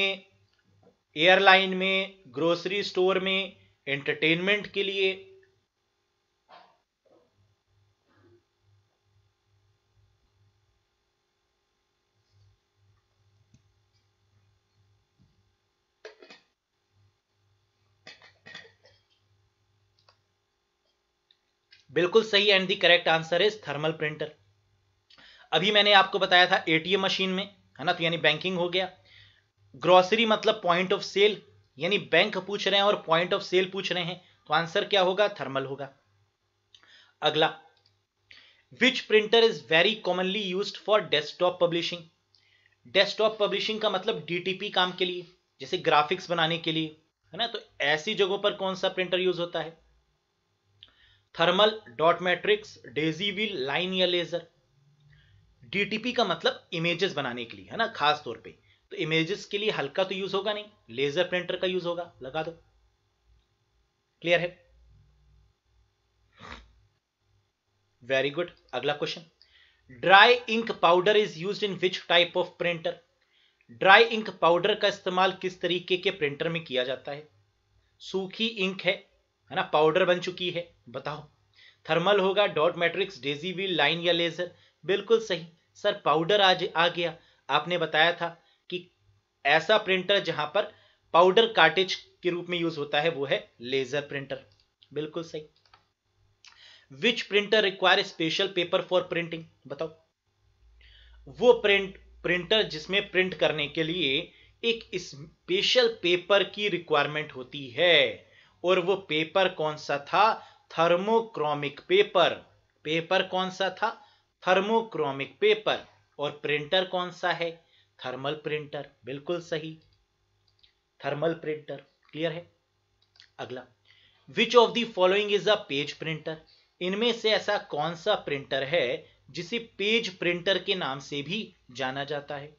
एयरलाइन में ग्रोसरी स्टोर में एंटरटेनमेंट के लिए बिल्कुल सही and the correct answer is thermal printer अभी मैंने आपको बताया था एटीएम मशीन में है ना तो यानी बैंकिंग हो गया ग्रोसरी मतलब पॉइंट ऑफ सेल यानी बैंक पूछ रहे हैं और पॉइंट ऑफ सेल पूछ रहे हैं तो आंसर क्या होगा थर्मल होगा अगला which printer is very commonly use for desktop publishing desktop publishing का मतलब डीटीपी काम के लिए जैसे ग्राफिक्स बनाने के लिए है ना तो ऐसी जगहों पर कौन सा प्रिंटर यूज होता है thermal dot matrix daisy wheel line या लेजर डीटीपी का मतलब इमेजेस बनाने के लिए है ना खास तौर पे तो इमेजेस के लिए हल्का तो यूज होगा नहीं लेजर प्रिंटर का यूज होगा लगा दो क्लियर है वेरी गुड अगला question dry ink powder is use in which type of printer dry ink powder का इस्तेमाल किस तरीके के प्रिंटर में किया जाता है सूखी इंक है है ना पाउडर बन चुकी है बताओ थर्मल होगा dot matrix daisy wheel line या लेजर बिल्कुल सही सर पाउडर आज आ गया आपने बताया था कि ऐसा प्रिंटर जहां पर पाउडर कार्टेज के रूप में यूज होता है वो है लेजर प्रिंटर बिल्कुल सही which printer require special paper for printing बताओ वो प्रिंट प्रिंटर जिसमें प्रिंट करने के लिए एक स्पेशल पेपर की रिक्वायरमेंट होती है और वो पेपर कौन सा था थर्मोक्रोमिक पेपर पेपर कौन सा था थर्मोक्रोमिक पेपर और प्रिंटर कौन सा है थर्मल प्रिंटर बिल्कुल सही थर्मल प्रिंटर क्लियर है अगला which of the following is a page printer इनमें से ऐसा कौन सा प्रिंटर है जिसे पेज प्रिंटर के नाम से भी जाना जाता है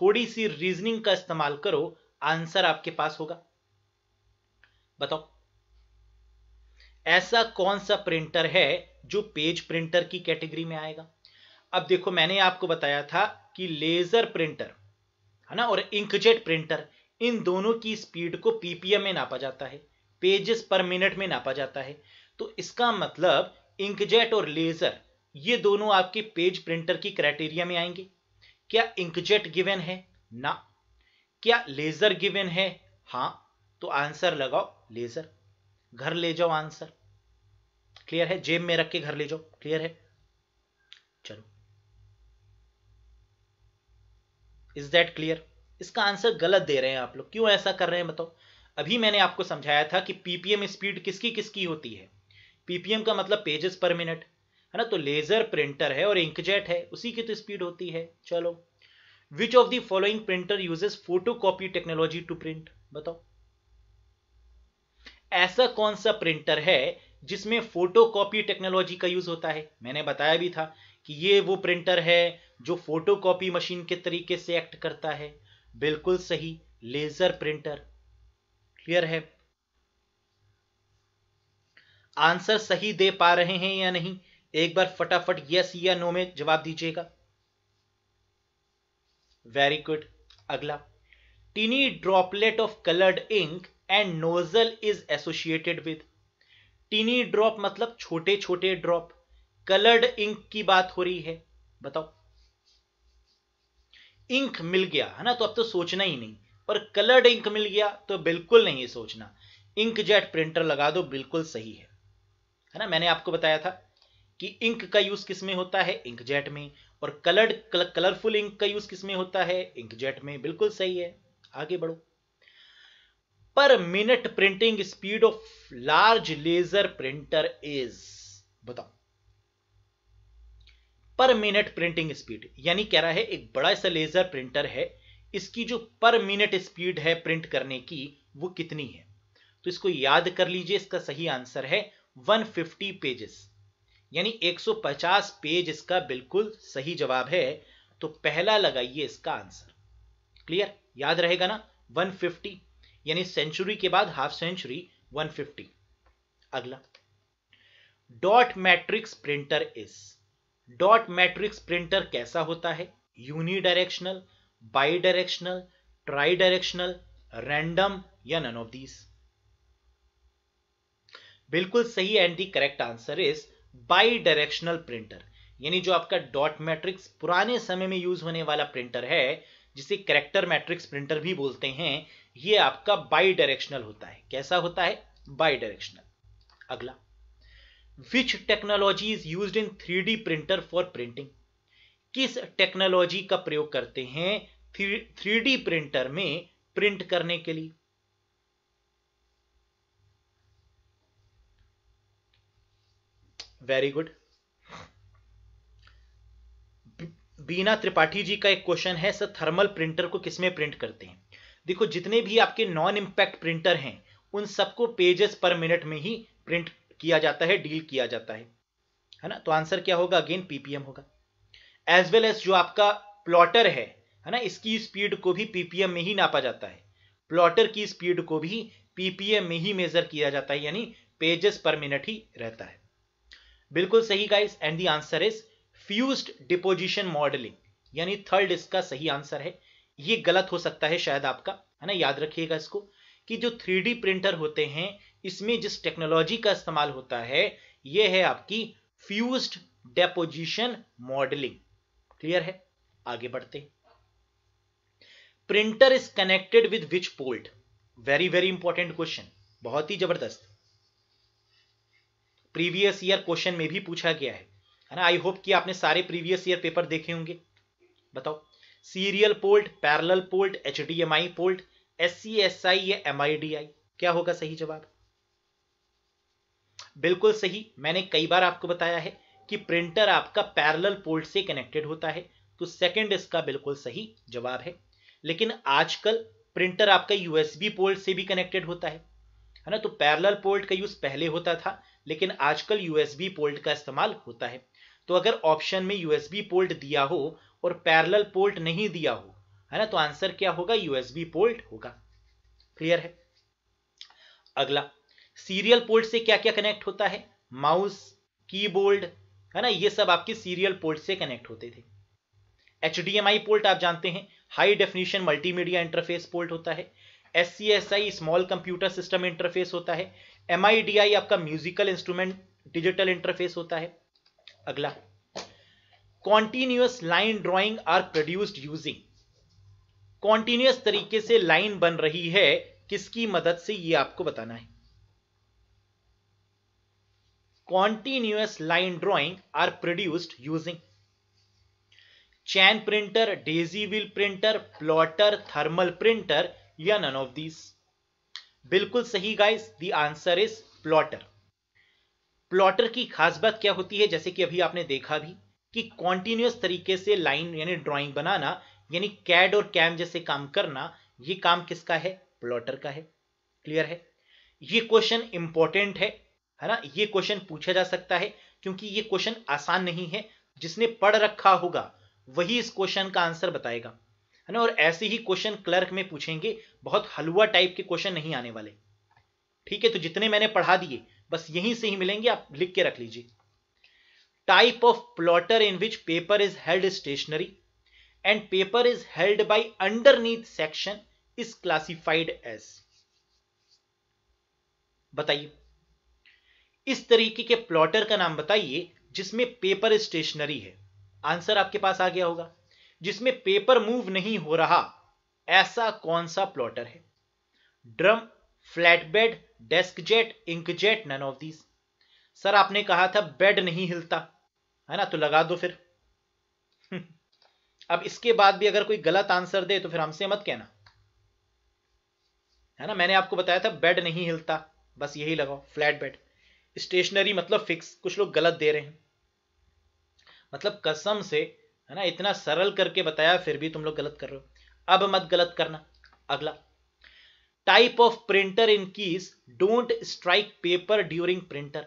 थोड़ी सी रीजनिंग का इस्तेमाल करो आंसर आपके पास होगा बताओ ऐसा कौन सा प्रिंटर है जो पेज प्रिंटर की कैटेगरी में आएगा अब देखो मैंने आपको बताया था कि लेजर प्रिंटर है ना और इंकजेट प्रिंटर इन दोनों की स्पीड को पीपीएम में नापा जाता है पेजेस पर मिनट में नापा जाता है तो इसका मतलब इंकजेट और लेजर ये दोनों आपके पेज प्रिंटर की क्राइटेरिया में आएंगे क्या इंकजेट गिवेन है ना क्या लेजर गिवेन है हाँ तो आंसर लगाओ लेजर घर ले जाओ आंसर क्लियर है जेब में रख के घर ले जाओ क्लियर है चलो इज दैट क्लियर इसका आंसर गलत दे रहे हैं आप लोग क्यों ऐसा कर रहे हैं बताओ अभी मैंने आपको समझाया था कि पीपीएम स्पीड किसकी किसकी होती है पीपीएम का मतलब पेजेस पर मिनट है ना तो लेजर प्रिंटर है और इंकजेट है उसी की तो स्पीड होती है चलो which of the following printer uses photocopy technology to print बताओ ऐसा कौन सा प्रिंटर है जिसमें फोटोकॉपी टेक्नोलॉजी का यूज होता है मैंने बताया भी था कि ये वो प्रिंटर है जो फोटोकॉपी मशीन के तरीके से एक्ट करता है बिल्कुल सही लेजर प्रिंटर क्लियर है आंसर सही दे पा रहे हैं या नहीं एक बार फटाफट यस या नो में जवाब दीजिएगा वेरी गुड अगला tiny droplet of coloured ink and nozzle is associated with tiny drop मतलब छोटे छोटे ड्रॉप कलर्ड इंक की बात हो रही है बताओ इंक मिल गया है ना तो अब तो सोचना ही नहीं पर कलर्ड इंक मिल गया तो बिल्कुल नहीं है सोचना इंक जेट प्रिंटर लगा दो बिल्कुल सही है है ना मैंने आपको बताया था कि इंक का यूज किस में होता है इंक जेट में और कलर्ड कलरफुल इंक का यूज किस में होता है इंक जेट में बिल्कुल सही है आगे बढ़ो per minute printing speed of large laser printer is बताओ पर मिनट प्रिंटिंग स्पीड यानी कह रहा है एक बड़ा सा लेजर प्रिंटर है इसकी जो पर मिनट स्पीड है प्रिंट करने की वो कितनी है तो इसको याद कर लीजिए इसका सही आंसर है 150 पेजेस यानी 150 पेज इसका बिल्कुल सही जवाब है तो पहला लगाइए इसका आंसर क्लियर याद रहेगा ना 150 यानी सेंचुरी के बाद हाफ सेंचुरी 150 अगला dot matrix printer is dot matrix printer कैसा होता है unidirectional bidirectional tridirectional random या नन ऑफ दीज बिल्कुल सही and the correct answer is bidirectional printer यानी जो आपका डॉट मैट्रिक्स पुराने समय में यूज होने वाला प्रिंटर है जिसे करेक्टर मैट्रिक्स प्रिंटर भी बोलते हैं ये आपका बाई डायरेक्शनल होता है कैसा होता है बाई डायरेक्शनल अगला which technology is use in three printer for printing किस टेक्नोलॉजी का प्रयोग करते हैं थ्री प्रिंटर में प्रिंट करने के लिए वेरी गुड बीना त्रिपाठी जी का एक क्वेश्चन है सर थर्मल प्रिंटर को किसमें प्रिंट करते हैं देखो जितने भी आपके नॉन इम्पैक्ट प्रिंटर हैं उन सबको पेजेस पर मिनट में ही प्रिंट किया जाता है डील किया जाता है है ना तो आंसर क्या होगा अगेन पीपीएम होगा एज वेल एज जो आपका प्लॉटर है है ना इसकी स्पीड को भी पीपीएम में ही नापा जाता है प्लॉटर की स्पीड को भी पीपीएम में ही मेजर किया जाता है यानी पेजेस पर मिनट ही रहता है बिल्कुल सही guys and the answer is fused deposition modelling यानी थर्ड इसका सही आंसर है ये गलत हो सकता है शायद आपका है ना याद रखिएगा इसको कि जो थ्री प्रिंटर होते हैं इसमें जिस टेक्नोलॉजी का इस्तेमाल होता है यह है आपकी फ्यूज्ड डेपोजिशन मॉडलिंग क्लियर है आगे बढ़ते printer is connected with which port very very important question बहुत ही जबरदस्त प्रीवियस ईयर क्वेश्चन में भी पूछा गया है ना आई होप कि आपने सारे प्रीवियस ईयर पेपर देखे होंगे बताओ serial port parallel port H port S C S I या एम क्या होगा सही जवाब बिल्कुल सही मैंने कई बार आपको बताया है कि प्रिंटर आपका पैरल पोर्ट से कनेक्टेड होता है तो सेकंड इसका बिल्कुल सही जवाब है लेकिन आजकल प्रिंटर आपका यूएसबी पोर्ट से भी कनेक्टेड होता है है ना तो पैरल पोर्ट का यूज पहले होता था लेकिन आजकल यूएसबी पोर्ट का इस्तेमाल होता है तो अगर ऑप्शन में यूएसबी पोर्ट दिया हो और पैरेलल पोल्ट नहीं दिया हो है ना तो आंसर क्या होगा यूएसबी पोल्ट होगा क्लियर है अगला सीरियल पोल्ट से क्या क्या कनेक्ट होता है माउस कीबोर्ड है ना ये सब आपके सीरियल पोल्ट से कनेक्ट होते थे एच पोल्ट आप जानते हैं high definition multimedia interface port होता है S small computer system interface होता है एम आपका म्यूजिकल इंस्ट्रूमेंट डिजिटल इंटरफेस होता है अगला continuous line drawing are produced using continuous तरीके से लाइन बन रही है किसकी मदद से ये आपको बताना है continuous line drawing are produced using chain printer daisy wheel printer plotter thermal printer या नन ऑफ दीज बिल्कुल सही guys the answer is plotter plotter की खास बात क्या होती है जैसे कि अभी आपने देखा भी कि कॉन्टिन्यूस तरीके से लाइन यानी ड्रॉइंग बनाना यानी कैड और कैम जैसे काम करना ये काम किसका है प्लॉटर का है क्लियर है ये क्वेश्चन इंपॉर्टेंट है है ना ये क्वेश्चन पूछा जा सकता है क्योंकि ये क्वेश्चन आसान नहीं है जिसने पढ़ रखा होगा वही इस क्वेश्चन का आंसर बताएगा है ना और ऐसे ही क्वेश्चन क्लर्क में पूछेंगे बहुत हलवा टाइप के क्वेश्चन नहीं आने वाले ठीक है तो जितने मैंने पढ़ा दिए बस यहीं से ही मिलेंगे आप लिख के रख लीजिए type of plotter in which paper is held stationary and paper is held by underneath section is classified as बताइए इस तरीके के प्लॉटर का नाम बताइए जिसमें पेपर स्टेशनरी है आंसर आपके पास आ गया होगा जिसमें पेपर मूव नहीं हो रहा ऐसा कौन सा प्लॉटर है drum flatbed deskjet inkjet none of these sir आपने कहा था बेड नहीं हिलता है ना तो लगा दो फिर अब इसके बाद भी अगर कोई गलत आंसर दे तो फिर हमसे मत कहना है ना मैंने आपको बताया था बेड नहीं हिलता बस यही लगाओ फ्लैट बेड स्टेशनरी मतलब फिक्स कुछ लोग गलत दे रहे हैं मतलब कसम से है ना इतना सरल करके बताया फिर भी तुम लोग गलत कर रहे हो अब मत गलत करना अगला type of printer in keys don't strike paper during printer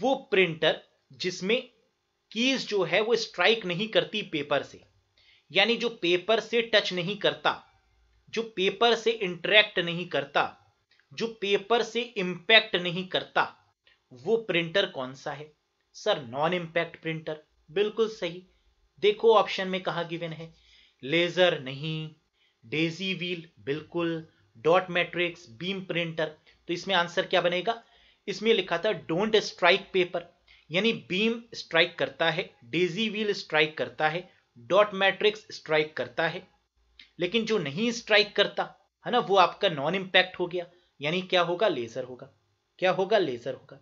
वो प्रिंटर जिसमें कीज जो है वो स्ट्राइक नहीं करती पेपर से यानी जो पेपर से टच नहीं करता जो पेपर से इंटरेक्ट नहीं करता जो पेपर से इंपैक्ट नहीं करता वो प्रिंटर कौन सा है सर नॉन इंपैक्ट प्रिंटर बिल्कुल सही देखो ऑप्शन में कहा गिवन है लेजर नहीं डेजी व्हील बिल्कुल डॉट मैट्रिक्स बीम प्रिंटर तो इसमें आंसर क्या बनेगा इसमें लिखा था डोंट स्ट्राइक पेपर यानी बीम स्ट्राइक करता है डेजी व्हील स्ट्राइक करता है डॉट मैट्रिक्स स्ट्राइक करता है लेकिन जो नहीं स्ट्राइक करता है ना वो आपका नॉन इम्पैक्ट हो गया यानी क्या होगा लेजर होगा क्या होगा लेजर होगा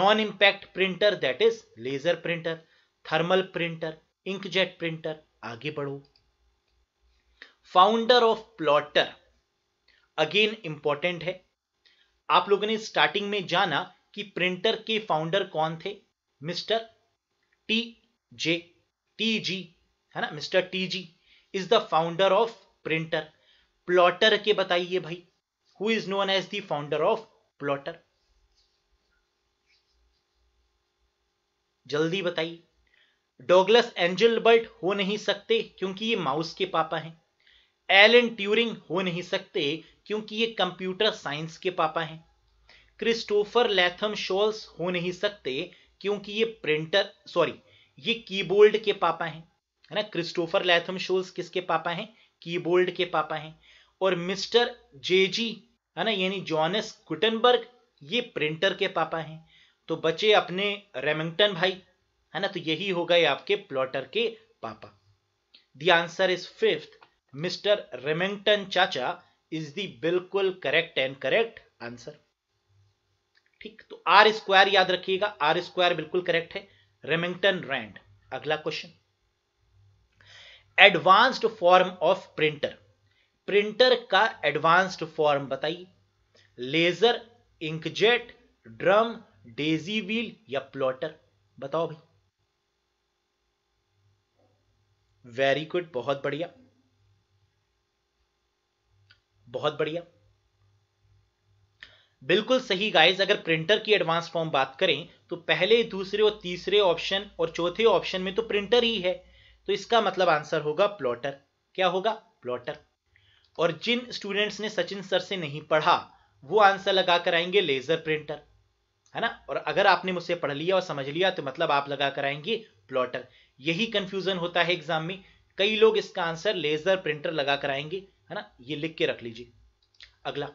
non impact printer that is laser printer thermal printer inkjet printer आगे बढ़ो founder of plotter again important है आप लोगों ने स्टार्टिंग में जाना कि प्रिंटर के फाउंडर कौन थे mister T J T G है ना mister T G is the founder of printer plotter के बताइए भाई who is known as the founder of plotter जल्दी बताइए डोगलस एंजलबर्ट हो नहीं सकते क्योंकि ये माउस के पापा हैं एलन ट्यूरिंग हो नहीं सकते क्योंकि ये कंप्यूटर साइंस के पापा हैं क्रिस्टोफर लैथम शोल्स हो नहीं सकते क्योंकि ये प्रिंटर सॉरी ये कीबोर्ड के पापा हैं है ना क्रिस्टोफर लैथम शोल्स किसके पापा हैं कीबोर्ड के पापा हैं और मिस्टर जेजी है ना यानी जॉनस गुटनबर्ग ये प्रिंटर के पापा हैं तो बचे अपने रेमिंगटन भाई है ना तो यही होगा आपके प्लॉटर के पापा the answer is fifth mister Remington चाचा इज दी बिल्कुल करेक्ट एंड करेक्ट आंसर ठीक तो आर स्क्वायर याद रखिएगा आर स्क्वायर बिल्कुल करेक्ट है रेमिंगटन रैंड अगला question advanced form of printer printer का एडवांस्ड फॉर्म बताइए laser inkjet drum daisy wheel या प्लॉटर बताओ भाई वेरी गुड बहुत बढ़िया बहुत बढ़िया बिल्कुल सही गाइज अगर प्रिंटर की एडवांस फॉर्म बात करें तो पहले दूसरे और तीसरे ऑप्शन और चौथे ऑप्शन में तो प्रिंटर ही है तो इसका मतलब आंसर होगा प्लॉटर क्या होगा प्लॉटर और जिन स्टूडेंट्स ने सचिन सर से नहीं पढ़ा वो आंसर लगा कर आएंगे लेजर प्रिंटर है ना और अगर आपने मुझसे पढ़ लिया और समझ लिया तो मतलब आप लगा कर आएंगे प्लॉटर यही कंफ्यूजन होता है एग्जाम में कई लोग इसका आंसर लेजर प्रिंटर लगा कर आएंगे है ना ये लिख के रख लीजिए अगला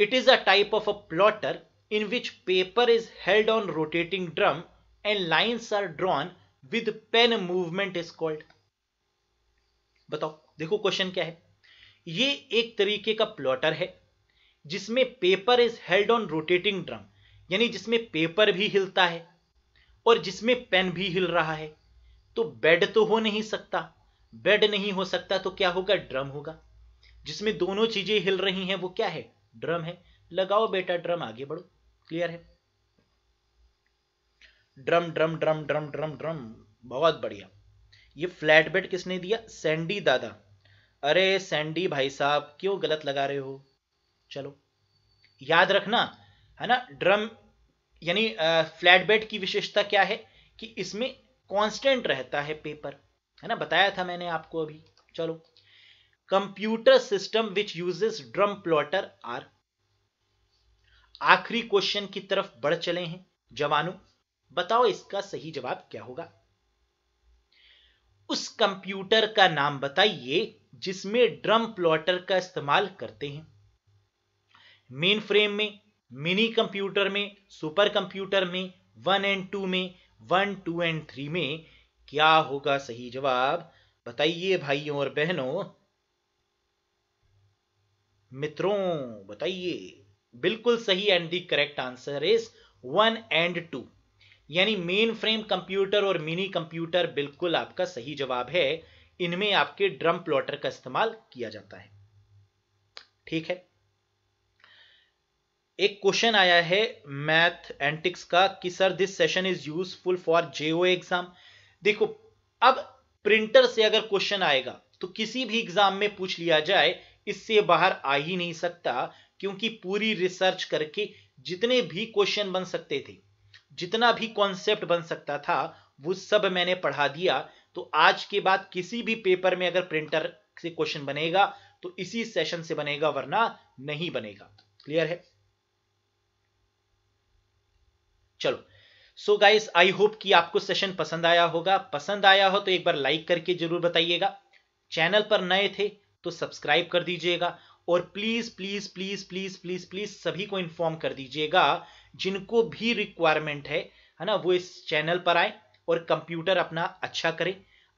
it is a type of a plotter in which paper is held on rotating drum and lines are drawn with pen movement is called बताओ देखो क्वेश्चन क्या है ये एक तरीके का प्लॉटर है जिसमें paper is held on rotating drum यानी जिसमें पेपर भी हिलता है और जिसमें पेन भी हिल रहा है तो बेड तो हो नहीं सकता बेड नहीं हो सकता तो क्या होगा ड्रम होगा जिसमें दोनों चीजें हिल रही हैं वो क्या है ड्रम है लगाओ बेटा ड्रम आगे बढ़ो क्लियर है drum drum drum drum drum drum बहुत बढ़िया ये फ्लैट बेड किसने दिया सैंडी दादा अरे सैंडी भाई साहब क्यों गलत लगा रहे हो चलो याद रखना है ना ड्रम यानी फ्लैट बेड की विशेषता क्या है कि इसमें कांस्टेंट रहता है पेपर है ना बताया था मैंने आपको अभी चलो computer system which uses drum plotter are आखिरी क्वेश्चन की तरफ बढ़ चले हैं जवानों बताओ इसका सही जवाब क्या होगा उस कंप्यूटर का नाम बताइए जिसमें ड्रम प्लॉटर का इस्तेमाल करते हैं मेन फ्रेम में मिनी कंप्यूटर में सुपर कंप्यूटर में वन एंड टू में वन टू एंड थ्री में क्या होगा सही जवाब बताइए भाइयों और बहनों मित्रों बताइए बिल्कुल सही and the correct answer is one and two यानी मेन फ्रेम कंप्यूटर और मिनी कंप्यूटर बिल्कुल आपका सही जवाब है इनमें आपके ड्रम प्लॉटर का इस्तेमाल किया जाता है ठीक है एक क्वेश्चन आया है मैथ एंटिक्स का कि sir this session is useful for जेओ एग्जाम देखो अब प्रिंटर से अगर क्वेश्चन आएगा तो किसी भी एग्जाम में पूछ लिया जाए इससे बाहर आ ही नहीं सकता क्योंकि पूरी रिसर्च करके जितने भी क्वेश्चन बन सकते थे जितना भी कॉन्सेप्ट बन सकता था वो सब मैंने पढ़ा दिया तो आज के बाद किसी भी पेपर में अगर प्रिंटर से क्वेश्चन बनेगा तो इसी सेशन से बनेगा वरना नहीं बनेगा क्लियर है चलो सो गाइस आई होप कि आपको सेशन पसंद आया होगा पसंद आया हो तो एक बार लाइक करके जरूर बताइएगा चैनल पर नए थे तो सब्सक्राइब कर दीजिएगा और please please please please please please सभी को इन्फॉर्म कर दीजिएगा जिनको भी रिक्वायरमेंट है है ना वो इस चैनल पर आए और कंप्यूटर अपना अच्छा करें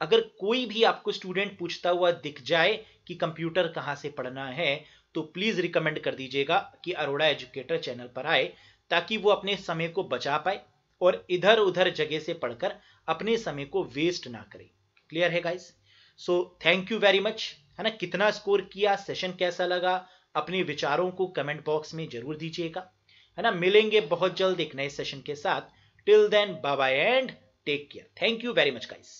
अगर कोई भी आपको स्टूडेंट पूछता हुआ दिख जाए कि कंप्यूटर कहाँ से पढ़ना है तो प्लीज रिकमेंड कर दीजिएगा कि अरोड़ा एजुकेटर चैनल पर आए ताकि वो अपने समय को बचा पाए और इधर उधर जगह से पढ़कर अपने समय को वेस्ट ना करे क्लियर है guys so thank you very much है ना कितना स्कोर किया सेशन कैसा लगा अपने विचारों को कमेंट बॉक्स में जरूर दीजिएगा है ना मिलेंगे बहुत जल्द एक नए सेशन के साथ till then bye and take care thank you very much guys